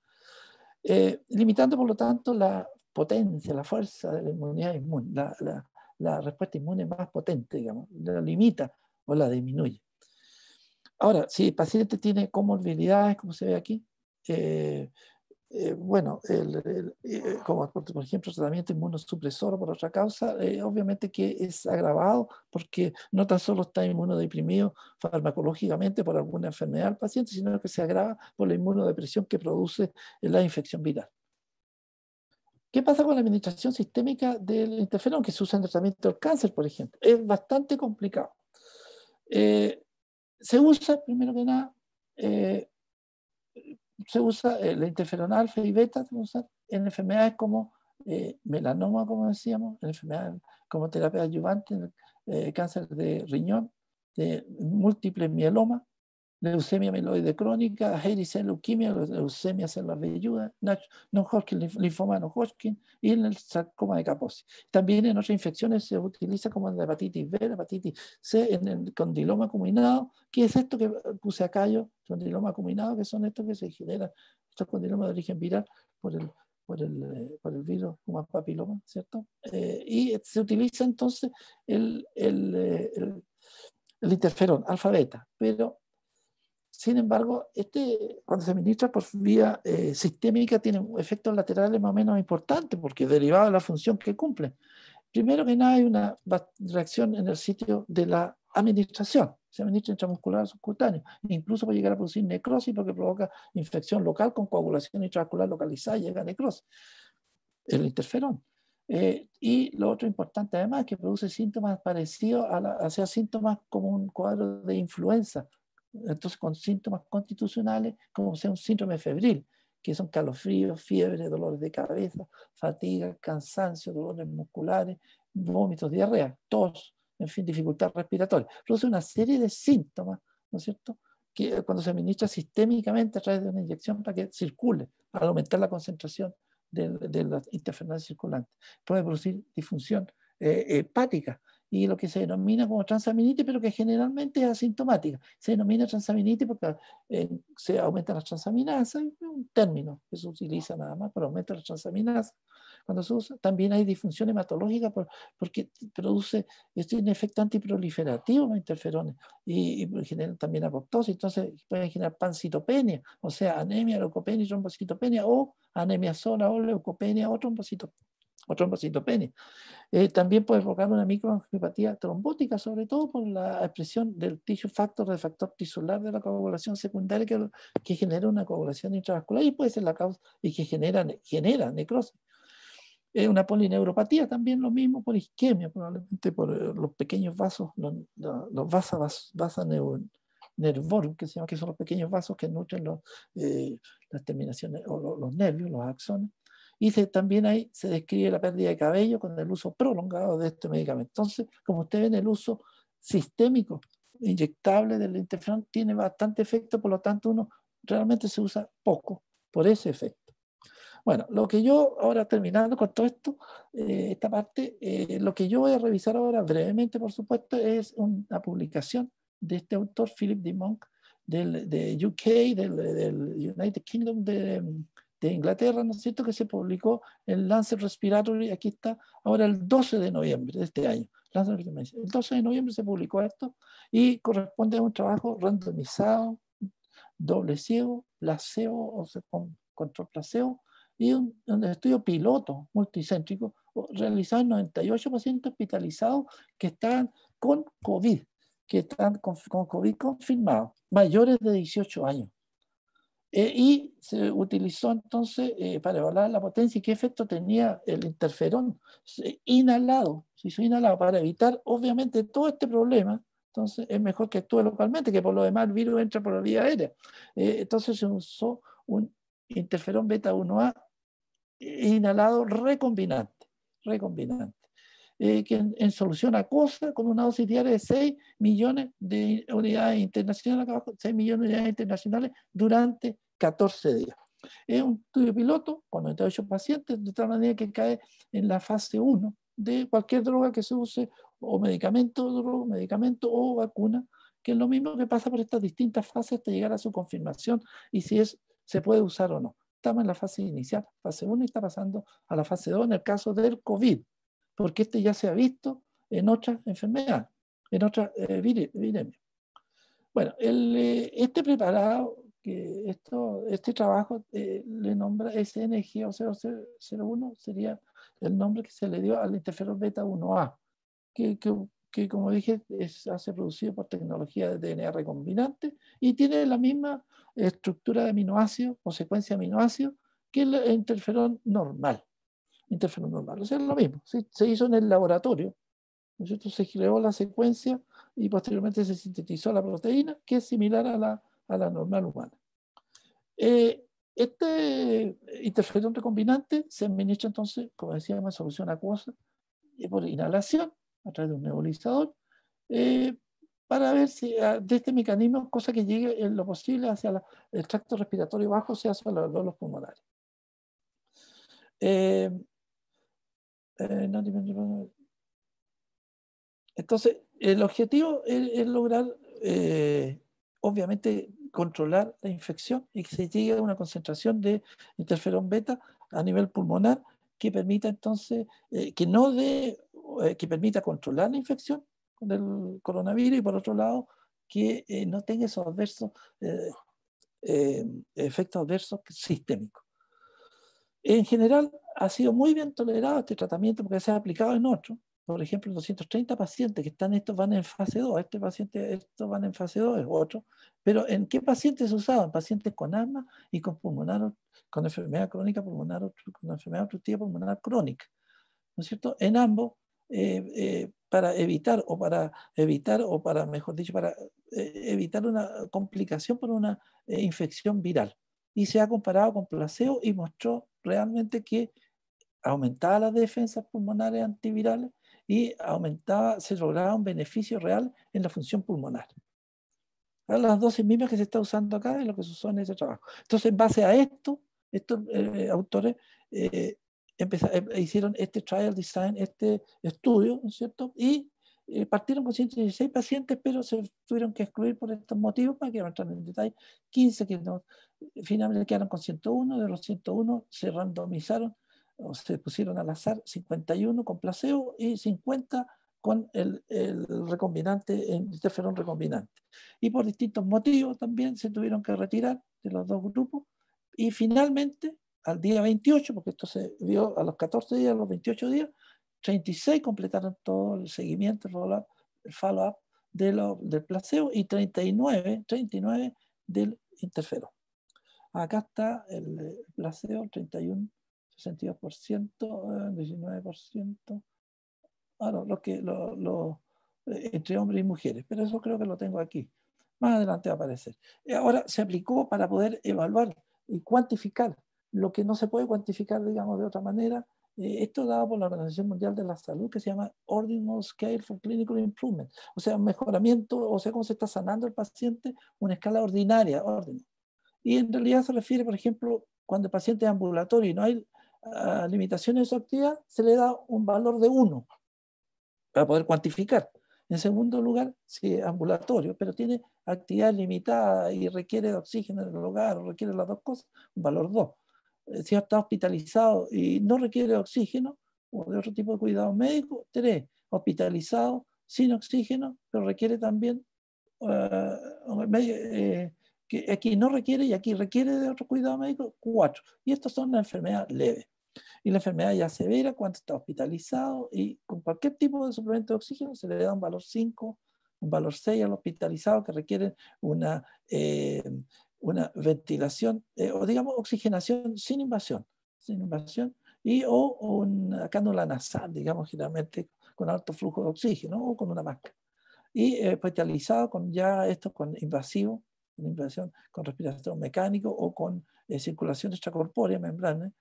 Speaker 1: limitando por lo tanto la potencia, la fuerza de la inmunidad inmune, la, la respuesta inmune más potente, digamos, la limita o la disminuye. Ahora, si el paciente tiene comorbilidades, como se ve aquí, eh, eh, bueno, eh, como por, ejemplo tratamiento inmunosupresor por otra causa, obviamente que es agravado porque no tan solo está inmunodeprimido farmacológicamente por alguna enfermedad del paciente, sino que se agrava por la inmunodepresión que produce la infección viral. ¿Qué pasa con la administración sistémica del interferón que se usa en tratamiento del cáncer, por ejemplo? Es bastante complicado. Eh, se usa, primero que nada, eh, se usa el eh, interferón alfa y beta se usa en enfermedades como eh, melanoma, como decíamos, en enfermedades como terapia adyuvante, cáncer de riñón, de múltiples mielomas, leucemia meloide crónica, Harrison leucemia, leucemias leucemia las linfoma no hodgkin y en el sarcoma de Kaposi. También en otras infecciones se utiliza como en la hepatitis B, la hepatitis C, en el condiloma acuminado. ¿Qué es esto que puse acá yo? Condiloma acuminado, que son estos que se generan, estos condilomas de origen viral por el, por el, el virus como papiloma, ¿cierto? Eh, y se utiliza entonces el, el, eh, el, el interferón alfa-beta, pero sin embargo, este, cuando se administra por vía eh, sistémica tiene efectos laterales más o menos importantes porque derivado de la función que cumple. Primero que nada hay una reacción en el sitio de la administración. Se administra intramuscular subcutáneo. Incluso puede llegar a producir necrosis porque provoca infección local con coagulación intravascular localizada y llega a necrosis. El interferón. Eh, y lo otro importante además es que produce síntomas parecidos a, síntomas como un cuadro de influenza entonces con síntomas constitucionales como sea un síndrome febril, que son calofríos, fiebre, dolores de cabeza, fatiga, cansancio, dolores musculares, vómitos, diarrea, tos, en fin, dificultad respiratoria. Produce una serie de síntomas, ¿no es cierto?, que eh, cuando se administra sistémicamente a través de una inyección para que circule, para aumentar la concentración de, de las interferencias circulantes. Puede producir disfunción eh, hepática, y lo que se denomina como transaminitis, pero que generalmente es asintomática. Se denomina transaminitis porque eh, se aumentan las transaminasas, un término que se utiliza nada más, pero aumenta las transaminasas. Cuando se usa, también hay disfunción hematológica porque produce, esto un efecto antiproliferativo los interferones y, pues, también apoptosis, entonces pueden generar pancitopenia, o sea, anemia, leucopenia trombocitopenia, o anemia sola o leucopenia o trombocitopenia trombocitopenia. Eh, también puede provocar una microangiopatía trombótica, sobre todo por la expresión del tissue factor, del factor tisular de la coagulación secundaria que, que genera una coagulación intravascular y puede ser la causa y que genera, genera necrosis. Eh, una polineuropatía también lo mismo por isquemia, probablemente por eh, los pequeños vasos, los, vasos vasos que, que son los pequeños vasos que nutren las terminaciones o los nervios, los axones. Y también ahí se describe la pérdida de cabello con el uso prolongado de este medicamento. Entonces, como usted ven, el uso sistémico inyectable del interferón tiene bastante efecto, por lo tanto uno realmente se usa poco por ese efecto. Bueno, lo que yo ahora terminando con todo esto, eh, esta parte, eh, lo que yo voy a revisar ahora brevemente, por supuesto, es una publicación de este autor, Philip D. del, de UK, del, del United Kingdom, de, de Inglaterra, ¿no es cierto?, que se publicó en Lancet Respiratory, aquí está, ahora el 12 de noviembre de este año. El 12 de noviembre se publicó esto y corresponde a un trabajo randomizado, doble ciego, placebo, o sea, con control placebo, y un, estudio piloto multicéntrico realizado en 98 pacientes hospitalizados que están con COVID, que están con, COVID confirmado, mayores de 18 años. Eh, y se utilizó entonces eh, para evaluar la potencia y qué efecto tenía el interferón inhalado, si se hizo para evitar obviamente todo este problema. Entonces es mejor que estuve localmente, que por lo demás el virus entra por la vía aérea. Eh, entonces se usó un interferón beta 1A inhalado recombinante, recombinante. Eh, que en, solución acuosa, con una dosis diaria de 6 millones de unidades internacionales, 6 millones de unidades internacionales durante 14 días. Es un estudio piloto con 98 pacientes, de tal manera que cae en la fase 1 de cualquier droga que se use, o medicamento, droga, medicamento o vacuna, que es lo mismo que pasa por estas distintas fases hasta llegar a su confirmación y si es, se puede usar o no. Estamos en la fase inicial, fase 1, y está pasando a la fase 2 en el caso del COVID porque este ya se ha visto en otras enfermedades, en otras eh, Bueno, eh, este preparado, esto, este trabajo eh, le nombra sng 001 sería el nombre que se le dio al interferón beta 1A, que, como dije, es, hace producido por tecnología de DNA recombinante y tiene la misma estructura de aminoácidos o secuencia de aminoácidos que el interferón normal interferón normal. O sea, es lo mismo. Se hizo en el laboratorio, ¿no Se creó la secuencia y posteriormente se sintetizó la proteína, que es similar a la, normal humana. Eh, este interferón recombinante se administra entonces, como decía, en solución acuosa por inhalación a través de un nebulizador eh, para ver si ah, de este mecanismo, cosa que llegue en lo posible hacia el tracto respiratorio bajo, se sea, hacia los, los pulmonares. Eh, eh, entonces, el objetivo es, lograr, eh, obviamente, controlar la infección y que se llegue a una concentración de interferón beta a nivel pulmonar que permita entonces, eh, que no dé, que permita controlar la infección del coronavirus y por otro lado, que no tenga esos adversos, efectos adversos sistémicos. En general, ha sido muy bien tolerado este tratamiento porque se ha aplicado en otros. Por ejemplo, 230 pacientes que están, estos van en fase 2, este paciente, estos van en fase 2, es otro. Pero ¿en qué pacientes se usado? En pacientes con asma y con pulmonar, con enfermedad crónica pulmonar, con enfermedad obstructiva pulmonar crónica. ¿No es cierto? En ambos, eh, eh, para evitar o para evitar o para, mejor dicho, para eh, evitar una complicación por una infección viral. Y se ha comparado con placebo y mostró realmente que aumentaba las defensas pulmonares antivirales y aumentaba, se lograba un beneficio real en la función pulmonar. las dosis mismas que se está usando acá es lo que se usó en ese trabajo. Entonces, en base a esto, estos eh, autores eh, eh, hicieron este trial design, este estudio, ¿no es cierto? Y eh, partieron con 116 pacientes, pero se tuvieron que excluir por estos motivos, para que no entrar en detalle, 15 que eh, finalmente quedaron con 101, de los 101 se randomizaron o se pusieron al azar 51 con placebo y 50 con el, el recombinante, el interferón recombinante. Y por distintos motivos también se tuvieron que retirar de los dos grupos y finalmente al día 28, porque esto se vio a los 14 días, a los 28 días, 36 completaron todo el seguimiento, el follow-up del placebo y 39, 39 del interfero. Acá está el eh, placebo, 31, 62%, 19%. Ah, que, lo, lo, eh, entre hombres y mujeres, pero eso creo que lo tengo aquí. Más adelante va a aparecer. Eh, ahora se aplicó para poder evaluar y cuantificar lo que no se puede cuantificar, digamos, de otra manera, esto eh, esto dado por la Organización Mundial de la Salud, que se llama Ordinal Scale for Clinical Improvement, o sea, mejoramiento, o sea, cómo se está sanando el paciente, una escala ordinaria, orden. Y en realidad se refiere, por ejemplo, cuando el paciente es ambulatorio y no hay ah, limitaciones de su actividad, se le da un valor de 1 para poder cuantificar. En segundo lugar, si es ambulatorio, pero tiene actividad limitada y requiere de oxígeno en el hogar, o requiere las dos cosas, un valor 2. Eh, si está hospitalizado y no requiere oxígeno o de otro tipo de cuidado médico. tres, hospitalizado sin oxígeno, pero requiere también, eh, eh, que aquí no requiere y aquí requiere de otro cuidado médico, cuatro. Y estas son las enfermedades leves. Y la enfermedad ya severa, cuando está hospitalizado y con cualquier tipo de suplemento de oxígeno se le da un valor 5, un valor 6 al hospitalizado que requiere una una ventilación, eh, o digamos oxigenación sin invasión, sin invasión, y o, una cánula nasal, digamos generalmente con alto flujo de oxígeno o con una máscara. Y eh, especializado con ya esto, con invasivo, con invasión, con respiración mecánico o con eh, circulación extracorpórea, membrana,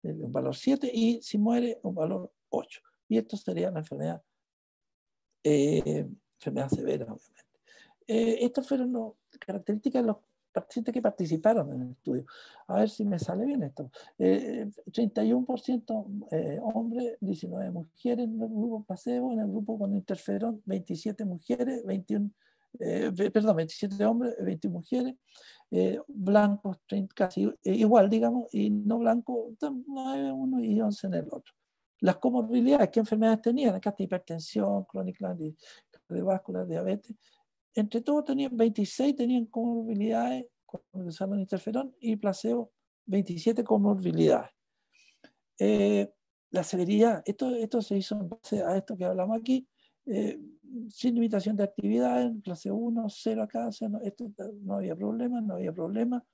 Speaker 1: un valor 7, y si muere, un valor 8. Y esto sería la enfermedad, enfermedad severa, obviamente. estas fueron las características de los pacientes que participaron en el estudio. A ver si me sale bien esto. 31% hombres, 19 mujeres en el grupo placebo, en el grupo con interferón, 27 mujeres, 21, eh, perdón, 27 hombres, 21 mujeres, eh, blancos casi eh, igual, digamos, y no blancos, 9 uno y 11 en el otro. Las comorbilidades, ¿qué enfermedades tenían? Acá está hipertensión, crónica cardiovascular, diabetes, entre todos tenían 26, tenían comorbilidades con el interferón y placebo 27 comorbilidades. Eh, la severidad, esto, esto se hizo en base a esto que hablamos aquí, eh, sin limitación de actividad, en clase 1, 0 acá, no, esto, no había problema, no había problema.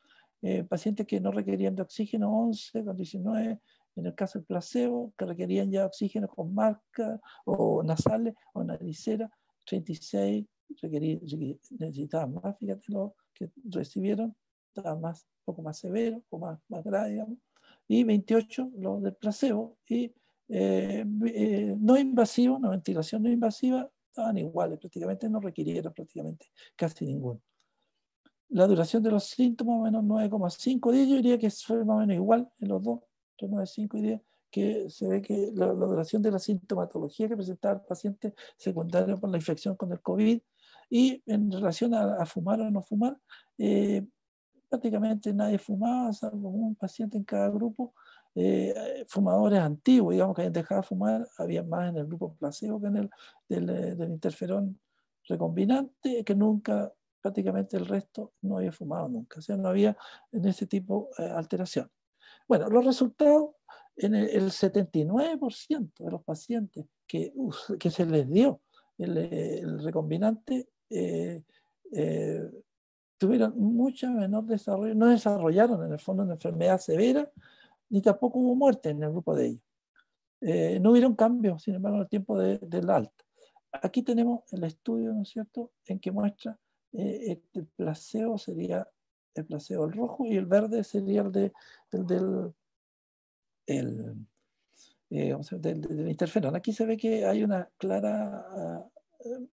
Speaker 1: Eh, pacientes que no requerían de oxígeno, 11 con 19, en el caso del placebo, que requerían ya oxígeno con marca o nasales o naricera, 36 necesitaban más, fíjate, lo que recibieron estaban más, poco más severo o más, más digamos, y 28 los del placebo, y eh, eh, no invasivo, no ventilación no invasiva, estaban iguales, prácticamente no requirieron prácticamente casi ninguno. La duración de los síntomas, menos 9,5 días, yo diría que fue más o menos igual en los dos, 9,5 y 10, que se ve que la, la, duración de la sintomatología que presentaba el paciente secundario por la infección con el COVID y en relación a, fumar o no fumar, eh, prácticamente nadie fumaba, salvo un paciente en cada grupo. Eh, fumadores antiguos, digamos, que habían dejado de fumar, había más en el grupo placebo que en el eh, del, interferón recombinante, que nunca, prácticamente el resto no había fumado nunca. O sea, no había en ese tipo de alteración. Bueno, los resultados en el, 79% de los pacientes que, que se les dio el, recombinante eh, eh, tuvieron mucho menor desarrollo, no desarrollaron en el fondo una enfermedad severa, ni tampoco hubo muerte en el grupo de ellos. Eh, no hubieron cambios, sin embargo, en el tiempo del alta. Aquí tenemos el estudio, ¿no es cierto?, en que muestra este, el placebo sería el placebo, el rojo, y el verde sería el, de, del, el, del, del interferón. Aquí se ve que hay una clara ah,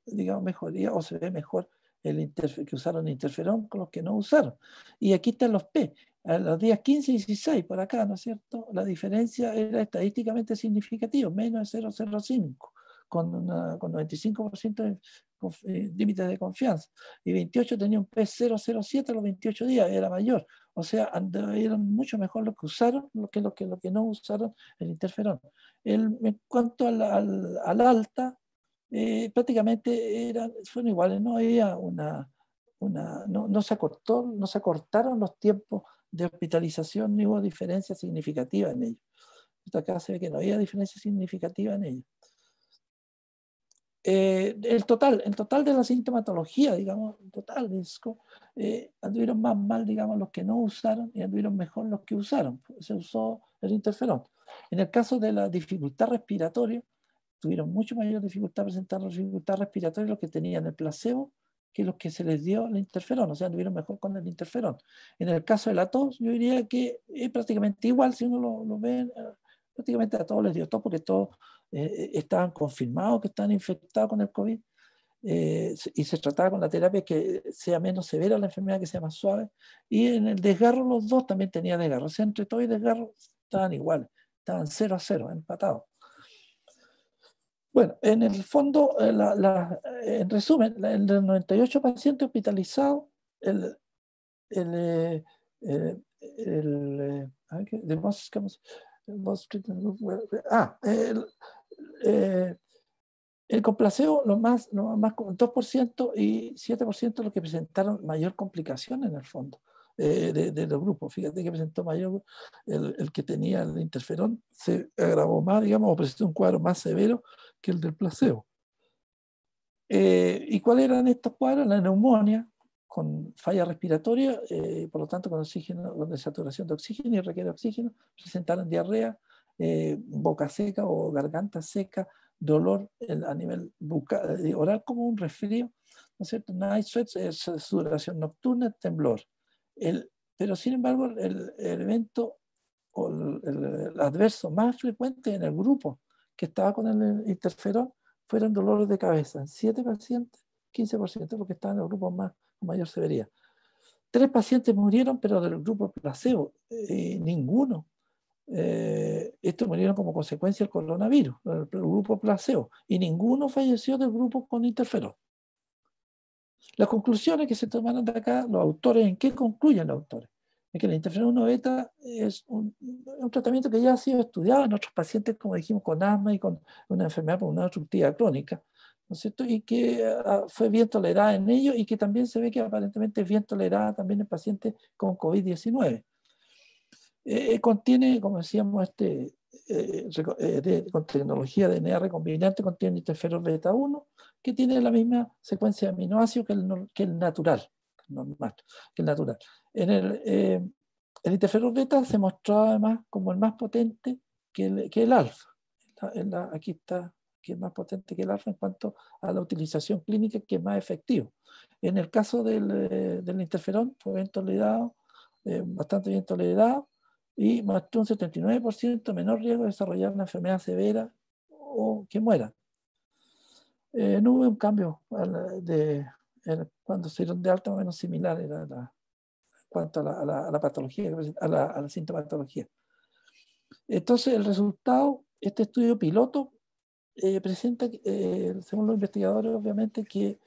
Speaker 1: digamos, mejoría o se ve mejor el que usaron interferón con los que no usaron. Y aquí están los P. A los días 15 y 16, por acá, ¿no es cierto? La diferencia era estadísticamente significativa, menos 0,05, con, con 95% de eh, límites de confianza. Y 28 tenía un P007 a los 28 días, era mayor. O sea, eran mucho mejor los que usaron lo que los que, lo que no usaron el interferón. El, en cuanto al, al alta, eh, prácticamente eran, fueron iguales, no había una, no, no, se acortó, no se acortaron los tiempos de hospitalización, ni hubo diferencia significativa en ellos. acá se ve que no había diferencia significativa en ellos. Eh, el total, el total de la sintomatología, digamos, total, eh, anduvieron más mal, digamos, los que no usaron y anduvieron mejor los que usaron. Se usó el interferón. En el caso de la dificultad respiratoria, tuvieron mucho mayor dificultad presentando dificultad respiratoria los que tenían el placebo que los que se les dio el interferón, o sea, tuvieron mejor con el interferón. En el caso de la tos, yo diría que es prácticamente igual, si uno lo, lo ve, eh, prácticamente a todos les dio tos porque todos eh, eh, estaban confirmados que estaban infectados con el COVID. y se trataba con la terapia que sea menos severa la enfermedad, que sea más suave. Y en el desgarro los dos también tenían desgarro. O sea, entre todo y desgarro estaban igual, estaban 0 a 0, empatados. Bueno, en el fondo, eh, la, eh, en resumen, en los 98 pacientes hospitalizados, el, el, eh, el, el, el ah, el complaceo, lo más, lo más, 2% y 7% los que presentaron mayor complicación en el fondo. Eh, de, los grupos. Fíjate que presentó mayor, el, que tenía el interferón se agravó más, digamos, o presentó un cuadro más severo que el del placebo. Eh, ¿Y cuáles eran estos cuadros? La neumonía con falla respiratoria, eh, por lo tanto con oxígeno, con desaturación de oxígeno y requiere oxígeno, presentaron diarrea, boca seca o garganta seca, dolor a nivel bucal, oral como un resfrío, ¿no es cierto? Night sweats, sudoración nocturna, temblor pero sin embargo, el, evento o el, adverso más frecuente en el grupo que estaba con el interferón fueron dolores de cabeza en 7 pacientes, 15% porque estaban en el grupo más, con mayor severidad. Tres pacientes murieron, pero del grupo placebo, eh, ninguno. Eh, estos murieron como consecuencia del coronavirus, del grupo placebo, y ninguno falleció del grupo con interferón. Las conclusiones que se tomaron de acá, los autores, ¿en qué concluyen los autores? Es que la interferón 1 beta es un, tratamiento que ya ha sido estudiado en otros pacientes, como dijimos, con asma y con una enfermedad una obstructiva crónica, ¿no es cierto? Y que ah, fue bien tolerada en ellos y que también se ve que aparentemente es bien tolerada también en pacientes con COVID-19. Eh, eh, contiene, como decíamos, este eh, eh, con tecnología de DNA recombinante contiene interferón beta 1 que tiene la misma secuencia de aminoácidos que el, que el natural. que el natural. En eh, el, interferón beta se mostró además como el más potente que el, que el alfa. En la, aquí está que es más potente que el alfa en cuanto a la utilización clínica que es más efectivo. En el caso del, del interferón fue bien tolerado, bastante bien tolerado, y más un 79% menor riesgo de desarrollar una enfermedad severa o que muera. Eh, no hubo un cambio de, cuando se de alta, o menos similar en cuanto a la, patología, a la, sintomatología. Entonces, el resultado, este estudio piloto eh, presenta, eh, según los investigadores, obviamente que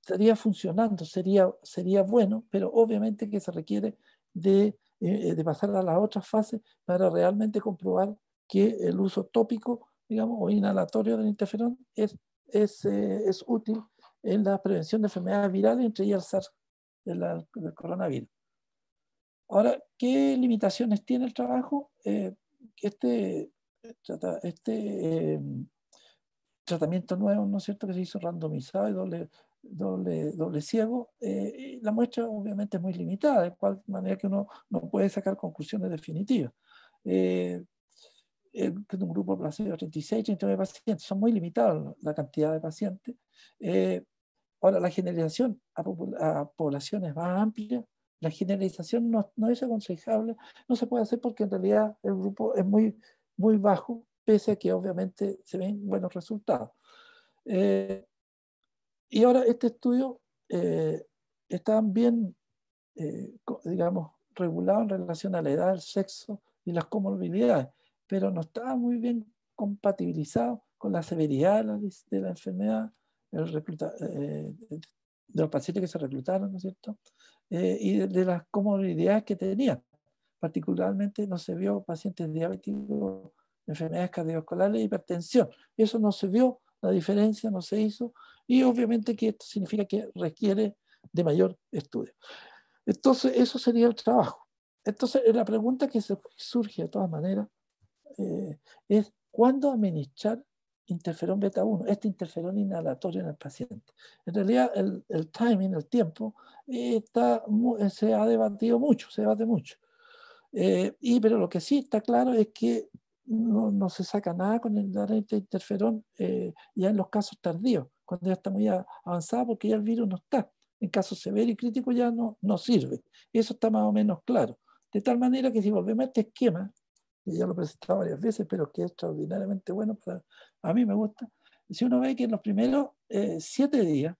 Speaker 1: estaría funcionando, sería, sería bueno, pero obviamente que se requiere de eh, eh, de pasar a las otras fases para realmente comprobar que el uso tópico, digamos, o inhalatorio del interferón es, es, eh, es útil en la prevención de enfermedades virales, entre ellas el SARS, el, coronavirus. Ahora, ¿qué limitaciones tiene el trabajo? este este tratamiento nuevo, ¿no es cierto?, que se hizo randomizado y doble, doble, doble ciego, eh, la muestra obviamente es muy limitada, de cual manera que uno no puede sacar conclusiones definitivas. Eh, en un grupo de 36, 39 pacientes, son muy limitados la cantidad de pacientes. Eh, ahora, la generalización a, poblaciones más amplias, la generalización no, no, es aconsejable, no se puede hacer porque en realidad el grupo es muy, muy bajo, pese a que obviamente se ven buenos resultados. Eh, y ahora este estudio eh, está bien, eh, digamos, regulado en relación a la edad, el sexo y las comorbilidades, pero no estaba muy bien compatibilizado con la severidad de la, enfermedad, eh, de los pacientes que se reclutaron, ¿no es cierto? Eh, y de, las comorbilidades que tenían. Particularmente no se vio pacientes diabéticos, enfermedades cardiovasculares, hipertensión. Y Eso no se vio la diferencia no se hizo y obviamente que esto significa que requiere de mayor estudio. Entonces, eso sería el trabajo. Entonces, la pregunta que surge de todas maneras eh, es cuándo administrar interferón beta 1, este interferón inhalatorio en el paciente. En realidad, el, timing, el tiempo, eh, se ha debatido mucho, se debate mucho. Eh, y, pero lo que sí está claro es que no, se saca nada con el interferón eh, ya en los casos tardíos, cuando ya está muy avanzado porque ya el virus no está. En casos severos y críticos ya no, no sirve. Eso está más o menos claro. De tal manera que si volvemos a este esquema, que ya lo he presentado varias veces, pero que es extraordinariamente bueno, a mí me gusta, si uno ve que en los primeros eh, siete días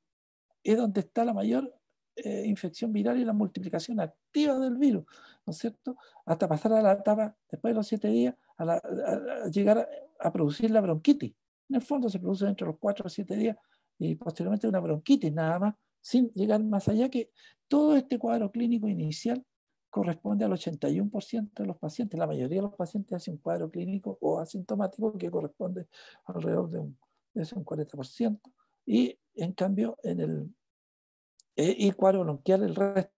Speaker 1: es donde está la mayor eh, infección viral y la multiplicación activa del virus, ¿no es cierto? Hasta pasar a la etapa después de los siete días llegar a, producir la bronquitis. En el fondo se produce entre los 4 a 7 días y posteriormente una bronquitis nada más, sin llegar más allá que todo este cuadro clínico inicial corresponde al 81% de los pacientes. La mayoría de los pacientes hace un cuadro clínico o asintomático que corresponde alrededor de un, 40%. Y en cambio, en el e, cuadro bronquial, el resto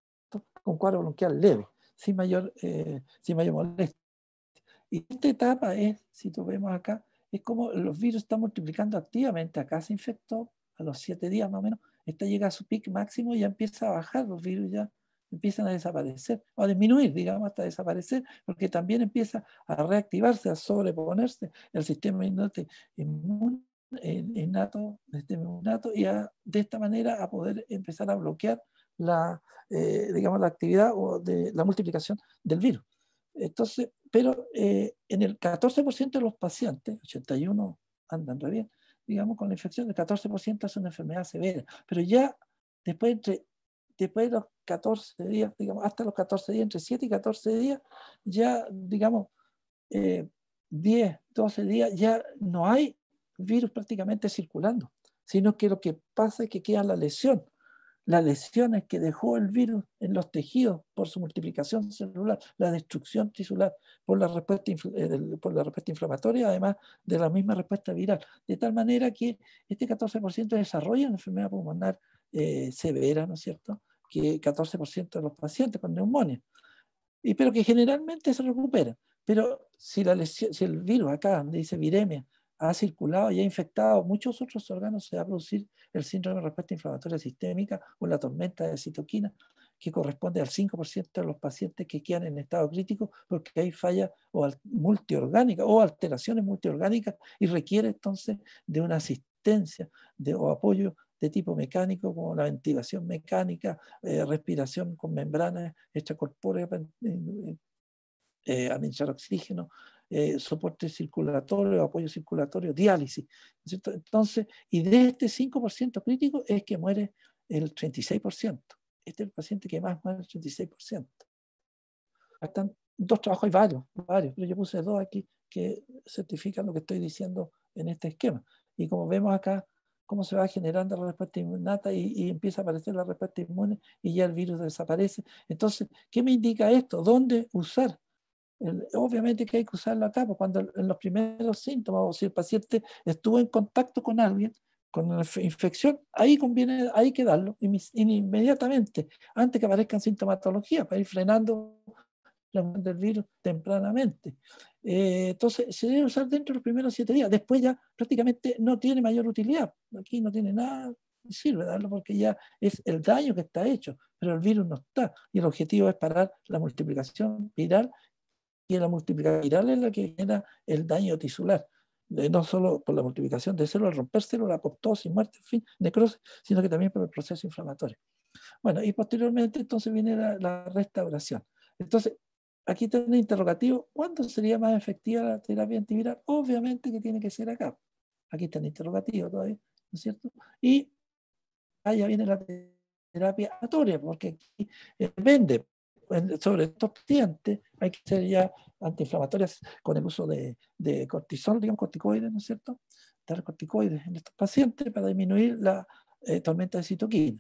Speaker 1: con cuadro bronquial leve, sin mayor, eh, sin mayor molestia. Y esta etapa es, si tú vemos acá, es como los virus están multiplicando activamente. Acá se infectó a los siete días más o menos. Esta llega a su peak máximo y ya empieza a bajar los virus, ya empiezan a desaparecer, o a disminuir, digamos, hasta desaparecer, porque también empieza a reactivarse, a sobreponerse el sistema inmune eh, innato, innato y a, de esta manera a poder empezar a bloquear la, eh, digamos, la actividad o de la multiplicación del virus. Entonces, pero eh, en el 14% de los pacientes, 81 andan bien, digamos, con la infección, el 14% es una enfermedad severa, pero ya después, después de los 14 días, digamos, hasta los 14 días, entre 7 y 14 días, ya, digamos, 10, eh, 12 días, ya no hay virus prácticamente circulando, sino que lo que pasa es que queda la lesión las lesiones que dejó el virus en los tejidos por su multiplicación celular, la destrucción tisular por la respuesta, eh, por la respuesta inflamatoria, además de la misma respuesta viral. De tal manera que este 14% desarrolla una enfermedad pulmonar eh, severa, ¿no es cierto? Que 14% de los pacientes con neumonía. Y, pero que generalmente se recupera. Pero si, la si el virus acá, donde dice viremia, ha circulado y ha infectado muchos otros órganos, se va a producir el síndrome de respuesta inflamatoria sistémica o la tormenta de citoquina, que corresponde al 5% de los pacientes que quedan en estado crítico porque hay falla o multiorgánica o alteraciones multiorgánicas y requiere entonces de una asistencia o apoyo de tipo mecánico, como la ventilación mecánica, eh, respiración con membranas extracorpóreas, eh, eh, eh, administrar oxígeno, eh, soporte circulatorio, apoyo circulatorio, diálisis. Entonces, y de este 5% crítico es que muere el 36%. Este es el paciente que más muere el 36%. Están dos trabajos, hay varios, varios, pero yo puse dos aquí que certifican lo que estoy diciendo en este esquema. Y como vemos acá, cómo se va generando la respuesta inmunata y, y, empieza a aparecer la respuesta inmune y ya el virus desaparece. Entonces, ¿qué me indica esto? ¿Dónde usar obviamente que hay que usarlo acá, porque cuando en los primeros síntomas, o si el paciente estuvo en contacto con alguien, con la infección, ahí conviene, hay que darlo inmediatamente, antes que aparezcan sintomatología, para ir frenando del virus tempranamente. Eh, entonces, se debe usar dentro de los primeros siete días. Después ya prácticamente no tiene mayor utilidad. Aquí no tiene nada, sirve darlo porque ya es el daño que está hecho, pero el virus no está. Y el objetivo es parar la multiplicación viral y la multiplicación viral es la que genera el daño tisular, no solo por la multiplicación de células, romper la apoptosis, muerte, en fin, necrosis, sino que también por el proceso inflamatorio. Bueno, y posteriormente entonces viene la, restauración. Entonces, aquí está un interrogativo, ¿cuándo sería más efectiva la terapia antiviral? Obviamente que tiene que ser acá. Aquí está el interrogativo todavía, ¿no es cierto? Y allá viene la terapia atoria, porque aquí eh, vende sobre estos pacientes hay que ser ya antiinflamatorias con el uso de, de cortisol, digamos corticoides, ¿no es cierto? Dar corticoides en estos pacientes para disminuir la eh, tormenta de citoquina.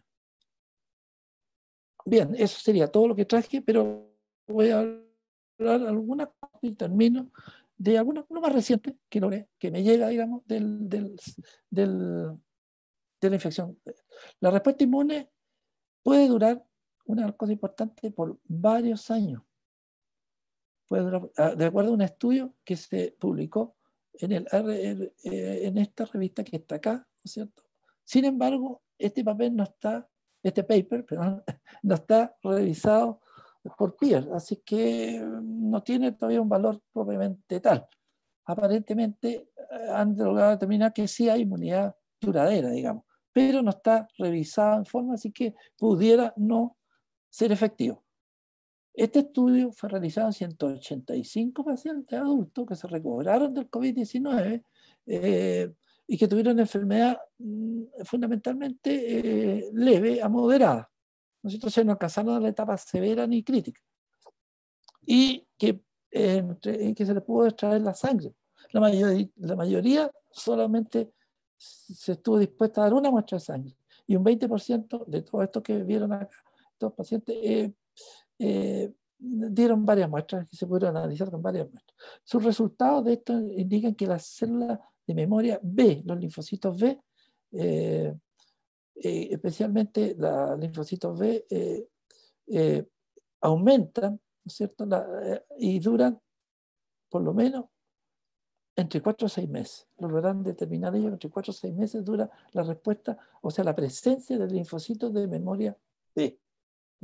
Speaker 1: Bien, eso sería todo lo que traje, pero voy a hablar alguna y termino de alguna, no más reciente que, que me llega, digamos, de la infección. La respuesta inmune puede durar, una cosa importante, por varios años. Ah, de acuerdo a un estudio que se publicó en, eh, esta revista que está acá, ¿no cierto? Sin embargo, este papel no está, este paper, no está revisado por peer, así que mm, no tiene todavía un valor propiamente tal. Aparentemente eh, han logrado determinar que sí hay inmunidad duradera, digamos, pero no está revisado en forma, así que pudiera no ser efectivo. Este estudio fue realizado en 185 pacientes adultos que se recobraron del COVID-19 eh, y que tuvieron enfermedad mm, fundamentalmente eh, leve a moderada. nosotros Entonces no alcanzaron la etapa severa ni crítica. Y que, eh, que se les pudo extraer la sangre. La, mayoría, la mayoría solamente se estuvo dispuesta a dar una muestra de sangre. Y un 20% de todos estos que vieron acá, estos pacientes, eh, dieron varias muestras que se pudieron analizar con varias muestras. Sus resultados de esto indican que las células de memoria B, los linfocitos B, eh, eh, especialmente los linfocitos B, aumentan, cierto?, y duran por lo menos entre 4 o 6 meses. verán determinar ellos entre 4 o 6 meses dura la respuesta, o sea, la presencia del linfocito de memoria de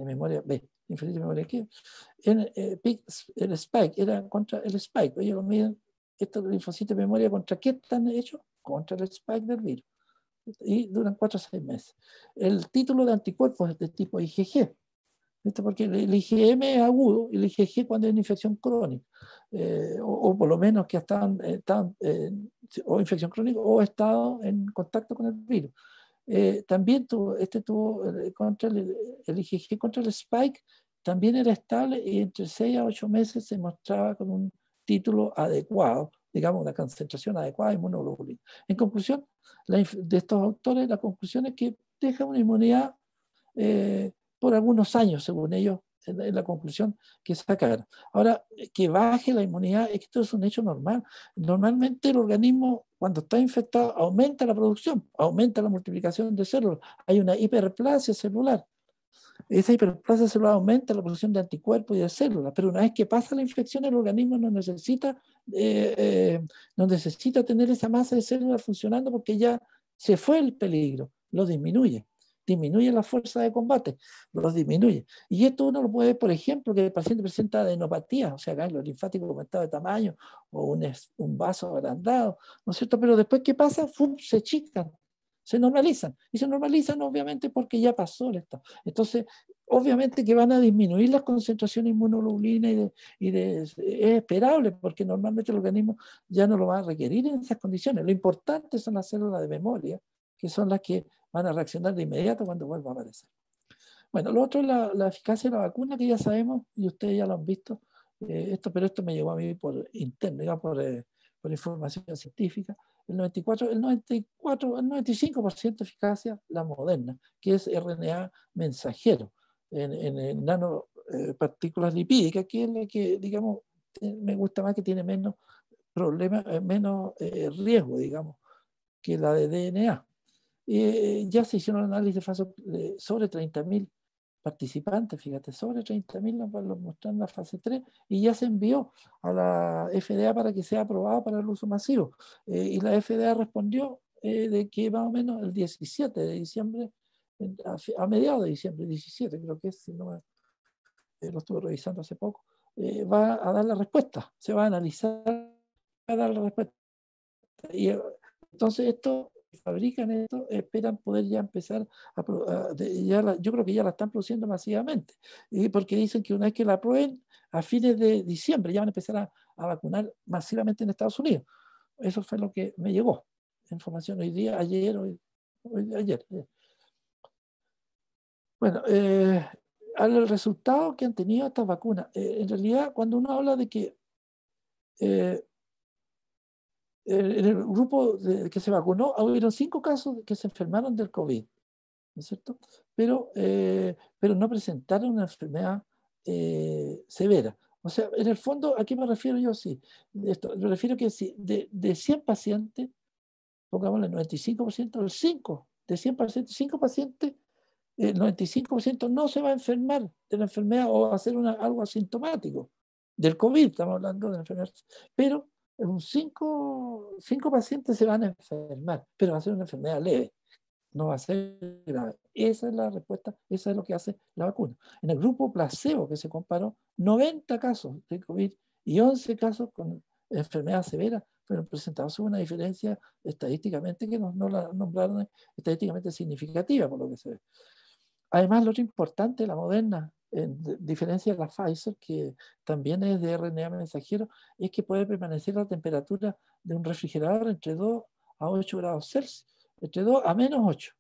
Speaker 1: memoria B de memoria aquí, el spike, era contra el spike. Ellos miden estos linfocitos de memoria contra qué están hechos, contra el spike del virus. Y duran 4 o 6 meses. El título de anticuerpos es de tipo IgG. ¿viste? Porque el IgM es agudo y el IgG cuando es una infección crónica, eh, o, por lo menos que están, eh, están eh, o infección crónica o estado en contacto con el virus. Eh, también tuvo, este tuvo eh, contra el, IgG contra el Spike, también era estable y entre 6 a 8 meses se mostraba con un título adecuado, digamos, una concentración adecuada de inmunoglobulina. En conclusión, de estos autores, la conclusión es que deja una inmunidad eh, por algunos años, según ellos, es la conclusión que sacar. Ahora, que baje la inmunidad, esto es un hecho normal. Normalmente el organismo, cuando está infectado, aumenta la producción, aumenta la multiplicación de células. Hay una hiperplasia celular. Esa hiperplasia celular aumenta la producción de anticuerpos y de células, pero una vez que pasa la infección, el organismo no necesita, eh, eh, no necesita tener esa masa de células funcionando porque ya se fue el peligro, lo disminuye disminuye la fuerza de combate, los disminuye. Y esto uno lo puede ver, por ejemplo, que el paciente presenta adenopatía, o sea, ganglio linfático aumentado de tamaño o un, vaso agrandado, ¿no es cierto? Pero después, ¿qué pasa? se chican, se normalizan. Y se normalizan, obviamente, porque ya pasó el estado. Entonces, obviamente que van a disminuir las concentraciones de y, y es esperable porque normalmente el organismo ya no lo va a requerir en esas condiciones. Lo importante son las células de memoria, que son las que van a reaccionar de inmediato cuando vuelva a aparecer. Bueno, lo otro es la, eficacia de la vacuna, que ya sabemos, y ustedes ya lo han visto, eh, esto, pero esto me llegó a mí por interno, digamos, por, eh, información científica, el 94, el 94, el 95% de eficacia la moderna, que es RNA mensajero, en, en, nanopartículas eh, lipídicas, que es la que, digamos, me gusta más que tiene menos problemas, menos riesgo, digamos, que la de DNA. Eh, ya se hicieron análisis fase, de sobre 30.000 participantes, fíjate, sobre 30.000 nos lo en la fase 3 y ya se envió a la FDA para que sea aprobado para el uso masivo. Eh, y la FDA respondió eh, de que más o menos el 17 de diciembre, a, mediados de diciembre, 17 creo que es, si no, lo estuve revisando hace poco, va a dar la respuesta, se va a analizar, va a dar la respuesta. Y, entonces esto fabrican esto esperan poder ya empezar a, yo creo que ya la están produciendo masivamente, y porque dicen que una vez que la prueben, a fines de diciembre ya van a empezar a, vacunar masivamente en Estados Unidos. Eso fue lo que me llegó, información hoy día, ayer, hoy, ayer. Bueno, eh, al resultado que han tenido estas vacunas, eh, en realidad cuando uno habla de que eh, en el grupo que se vacunó, hubieron cinco casos que se enfermaron del COVID, ¿no es cierto? Pero, eh, pero no presentaron una enfermedad eh, severa. O sea, en el fondo, ¿a qué me refiero yo? Sí, esto, me refiero que si de, de 100 pacientes, pongámosle 95%, el 5, de 100 pacientes, 5 pacientes, el 95% no se va a enfermar de la enfermedad o va a ser algo asintomático. Del COVID, estamos hablando de la enfermedad. Pero un cinco, pacientes se van a enfermar, pero va a ser una enfermedad leve, no va a ser grave. Esa es la respuesta, eso es lo que hace la vacuna. En el grupo placebo que se comparó, 90 casos de COVID y 11 casos con enfermedad severa pero presentados. una diferencia estadísticamente que no, la nombraron estadísticamente significativa, por lo que se ve. Además, lo otro importante la moderna en diferencia de la Pfizer, que también es de RNA mensajero, es que puede permanecer la temperatura de un refrigerador entre 2 a 8 grados Celsius, entre 2 a menos 8,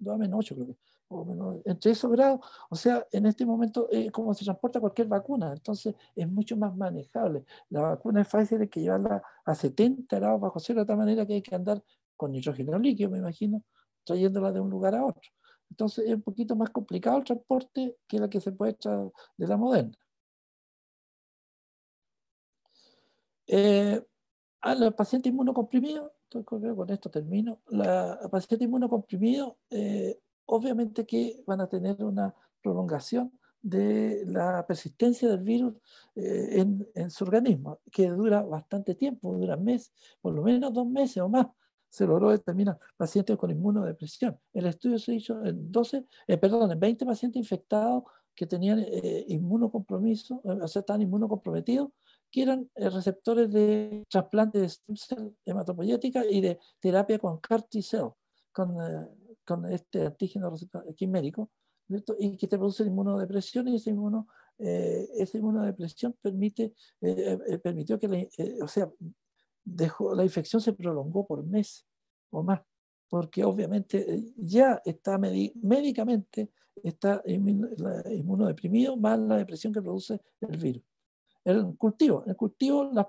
Speaker 1: 2 a menos 8 creo que, o menos, entre esos grados, o sea, en este momento es como se transporta cualquier vacuna, entonces es mucho más manejable. La vacuna de Pfizer es que llevarla a 70 grados bajo cero, de tal manera que hay que andar con nitrógeno líquido, me imagino, trayéndola de un lugar a otro. Entonces es un poquito más complicado el transporte que la que se puede echar de la moderna. Eh, a los pacientes inmunocomprimidos, con esto termino, la paciente inmunocomprimido, eh, obviamente que van a tener una prolongación de la persistencia del virus eh, en, en, su organismo, que dura bastante tiempo, dura meses, por lo menos dos meses o más, se logró determinar pacientes con inmunodepresión. El estudio se hizo en, 12, eh, perdón, en 20 pacientes infectados que tenían eh, inmunocompromiso, eh, o sea, estaban inmunocomprometidos, que eran receptores de trasplante de stem cell y de terapia con CAR T-cell, con, este antígeno quimérico, y que te produce inmunodepresión y ese inmuno, esa inmunodepresión permite, permitió que, la, o sea, dejó, la infección se prolongó por meses o más, porque obviamente eh, ya está médicamente está inmunodeprimido más la depresión que produce el virus. El cultivo, el cultivo las,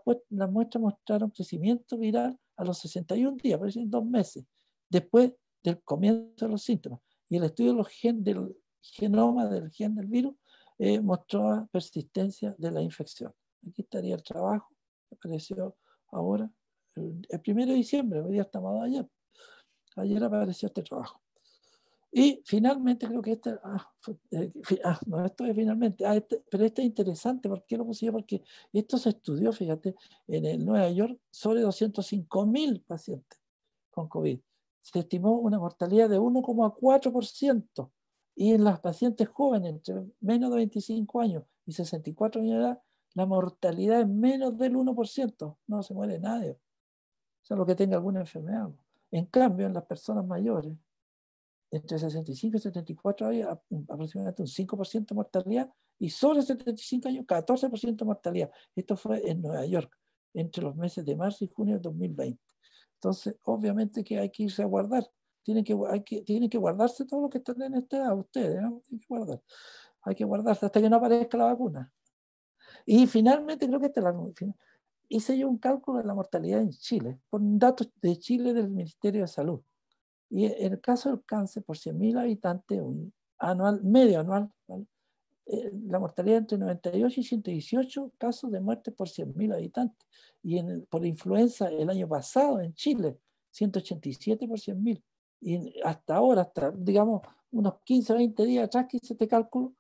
Speaker 1: muestras mostraron crecimiento viral a los 61 días, en dos meses, después del comienzo de los síntomas. Y el estudio de los del genoma del gen del virus mostró eh, mostró persistencia de la infección. Aquí estaría el trabajo apareció ahora, el primero de diciembre, hoy día estamos ayer. Ayer apareció este trabajo. Y finalmente creo que este, ah, eh, ah no, esto es finalmente, ah, este, pero este es interesante, ¿por qué lo puse Porque esto se estudió, fíjate, en el Nueva York sobre 205 mil pacientes con COVID. Se estimó una mortalidad de 1,4% y en las pacientes jóvenes entre menos de 25 años y 64 años de edad la mortalidad es menos del 1%, no se muere nadie. Solo que tenga alguna enfermedad. En cambio, en las personas mayores, entre 65 y 74 hay aproximadamente un 5% de mortalidad y sobre 75 años 14% de mortalidad. Esto fue en Nueva York entre los meses de marzo y junio de 2020. Entonces, obviamente que hay que irse a guardar. Tienen que, que, tienen que guardarse todo lo que están en esta edad, ustedes, que guardar. Hay que guardarse hasta que no aparezca la vacuna. Y finalmente, creo que esta es hice yo un cálculo de la mortalidad en Chile, con datos de Chile del Ministerio de Salud. Y e, en el caso del cáncer, por 100.000 habitantes, un anual, medio anual, eh, la mortalidad entre 98 y 118 casos de muerte por 100.000 habitantes. Y en por por influenza el año pasado en Chile, 187 por 100.000. Y hasta ahora, hasta digamos unos 15 o 20 días atrás que hice este cálculo,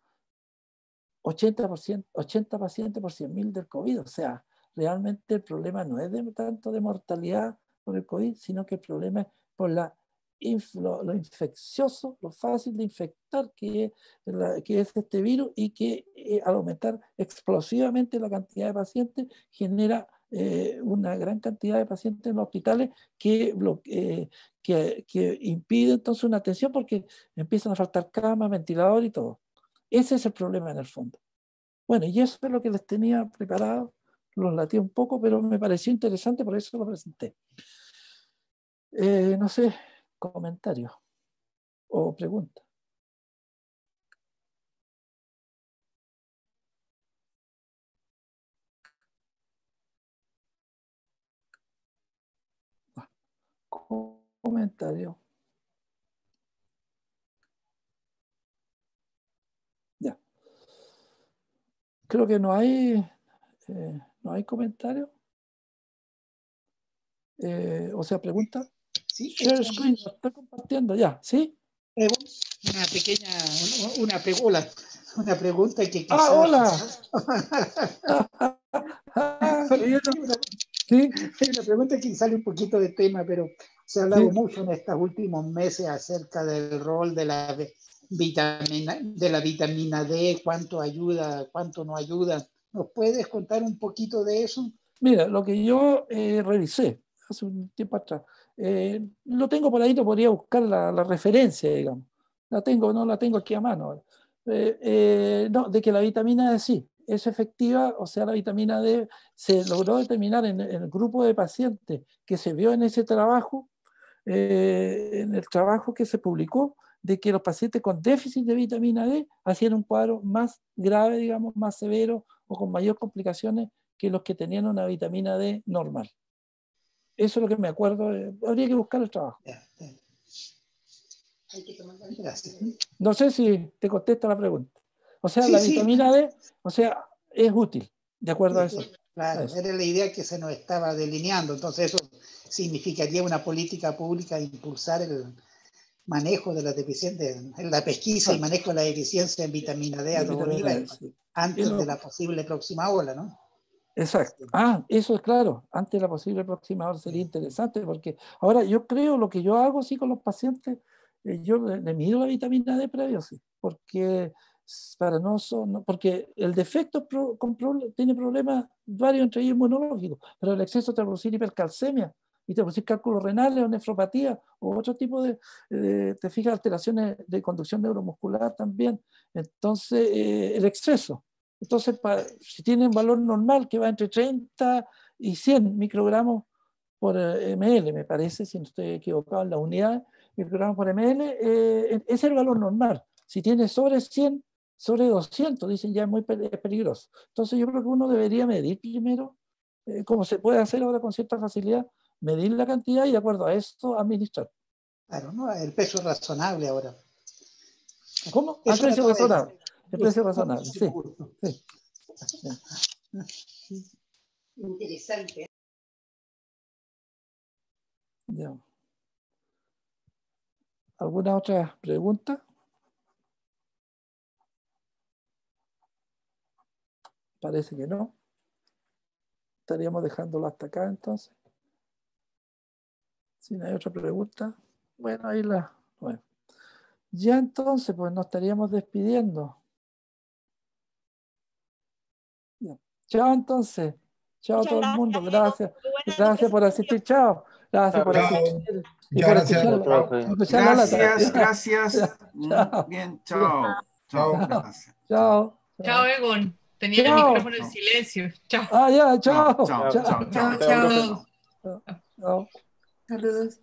Speaker 1: 80%, 80 pacientes por 100.000 del COVID. O sea, realmente el problema no es tanto de mortalidad por el COVID, sino que el problema es por la, lo, infeccioso, lo fácil de infectar que es, que es este virus y que eh, al aumentar explosivamente la cantidad de pacientes genera eh, una gran cantidad de pacientes en los hospitales que, eh, que, que impide entonces una atención porque empiezan a faltar camas, ventilador y todo. Ese es el problema en el fondo. Bueno, y eso es lo que les tenía preparado. Los latí un poco, pero me pareció interesante, por eso lo presenté. Eh, no sé, comentarios o preguntas. Ah, comentario. creo que no hay, eh, no hay comentarios. Eh, o sea, pregunta. Sí, eh, compartiendo ya, ¿sí? Eh, una pequeña, una, pregunta, una pregunta que ¡Ah, hola! ¿Sí? Una pregunta que sale un poquito de tema, pero se ha hablado mucho en estos últimos meses acerca del rol de la, vitamina, de la vitamina D, cuánto ayuda, cuánto no ayuda. ¿Nos puedes contar un poquito de eso? Mira, lo que yo eh, revisé hace un tiempo atrás, eh, lo tengo por ahí, no podría buscar la, referencia, digamos. La tengo, no la tengo aquí a mano. Eh, eh, no, de que la vitamina D sí es efectiva, o sea, la vitamina D se logró determinar en el grupo de pacientes que se vio en ese trabajo, en el trabajo que se publicó, de que los pacientes con déficit de vitamina D hacían un cuadro más grave, digamos, más severo o con mayor complicaciones que los que tenían una vitamina D normal. Eso es lo que me acuerdo. Habría que buscar el trabajo. ¿eh? No sé si te contesta la pregunta. O sea, la vitamina D, o sea, es útil, de acuerdo a eso. Claro, era la idea que se nos estaba delineando. Entonces, eso significaría una política pública impulsar el, manejo de la deficiencia en la pesquisa y manejo de la deficiencia en vitamina D antes de la posible próxima ola, ¿no? Exacto. Ah, eso es claro. Antes de la posible próxima ola sería interesante porque ahora yo creo lo que yo hago sí con los pacientes, eh, yo le, mido la vitamina D previo, sí, porque para no son, porque el defecto tiene problemas varios entre ellos inmunológicos, pero el exceso de y hipercalcemia, y te producir cálculos renales o nefropatía o otro tipo de, te fijas, alteraciones de conducción neuromuscular también. Entonces, eh, el exceso. Entonces, si tiene un valor normal que va entre 30 y 100 microgramos por eh, ml, me parece, si no estoy equivocado en la unidad, microgramos por ml, eh, e, es el valor normal. Si tiene sobre 100, sobre 200, dicen ya es muy peligroso. Entonces yo creo que uno debería medir primero, como se puede hacer ahora con cierta facilidad, medir la cantidad y de acuerdo a esto administrar. Claro, ¿no? el peso es razonable ahora. ¿Cómo? El precio razonable. El precio razonable, sí. Interesante. ¿Alguna otra pregunta? Parece que no. Estaríamos dejándolo hasta acá entonces. Si no hay otra pregunta, bueno, ahí la. Bueno. Ya entonces, pues nos estaríamos despidiendo. Chao entonces. Chao a todo el mundo. Gracias. Gracias por asistir. Chao. Gracias por asistir. gracias. Gracias, mm, Bien, chao. Chao. Chao. Chao, Egon. Tenía el micrófono en silencio. Chao. Ah, ya, chao. chao. chao. chao. chao. Saludos.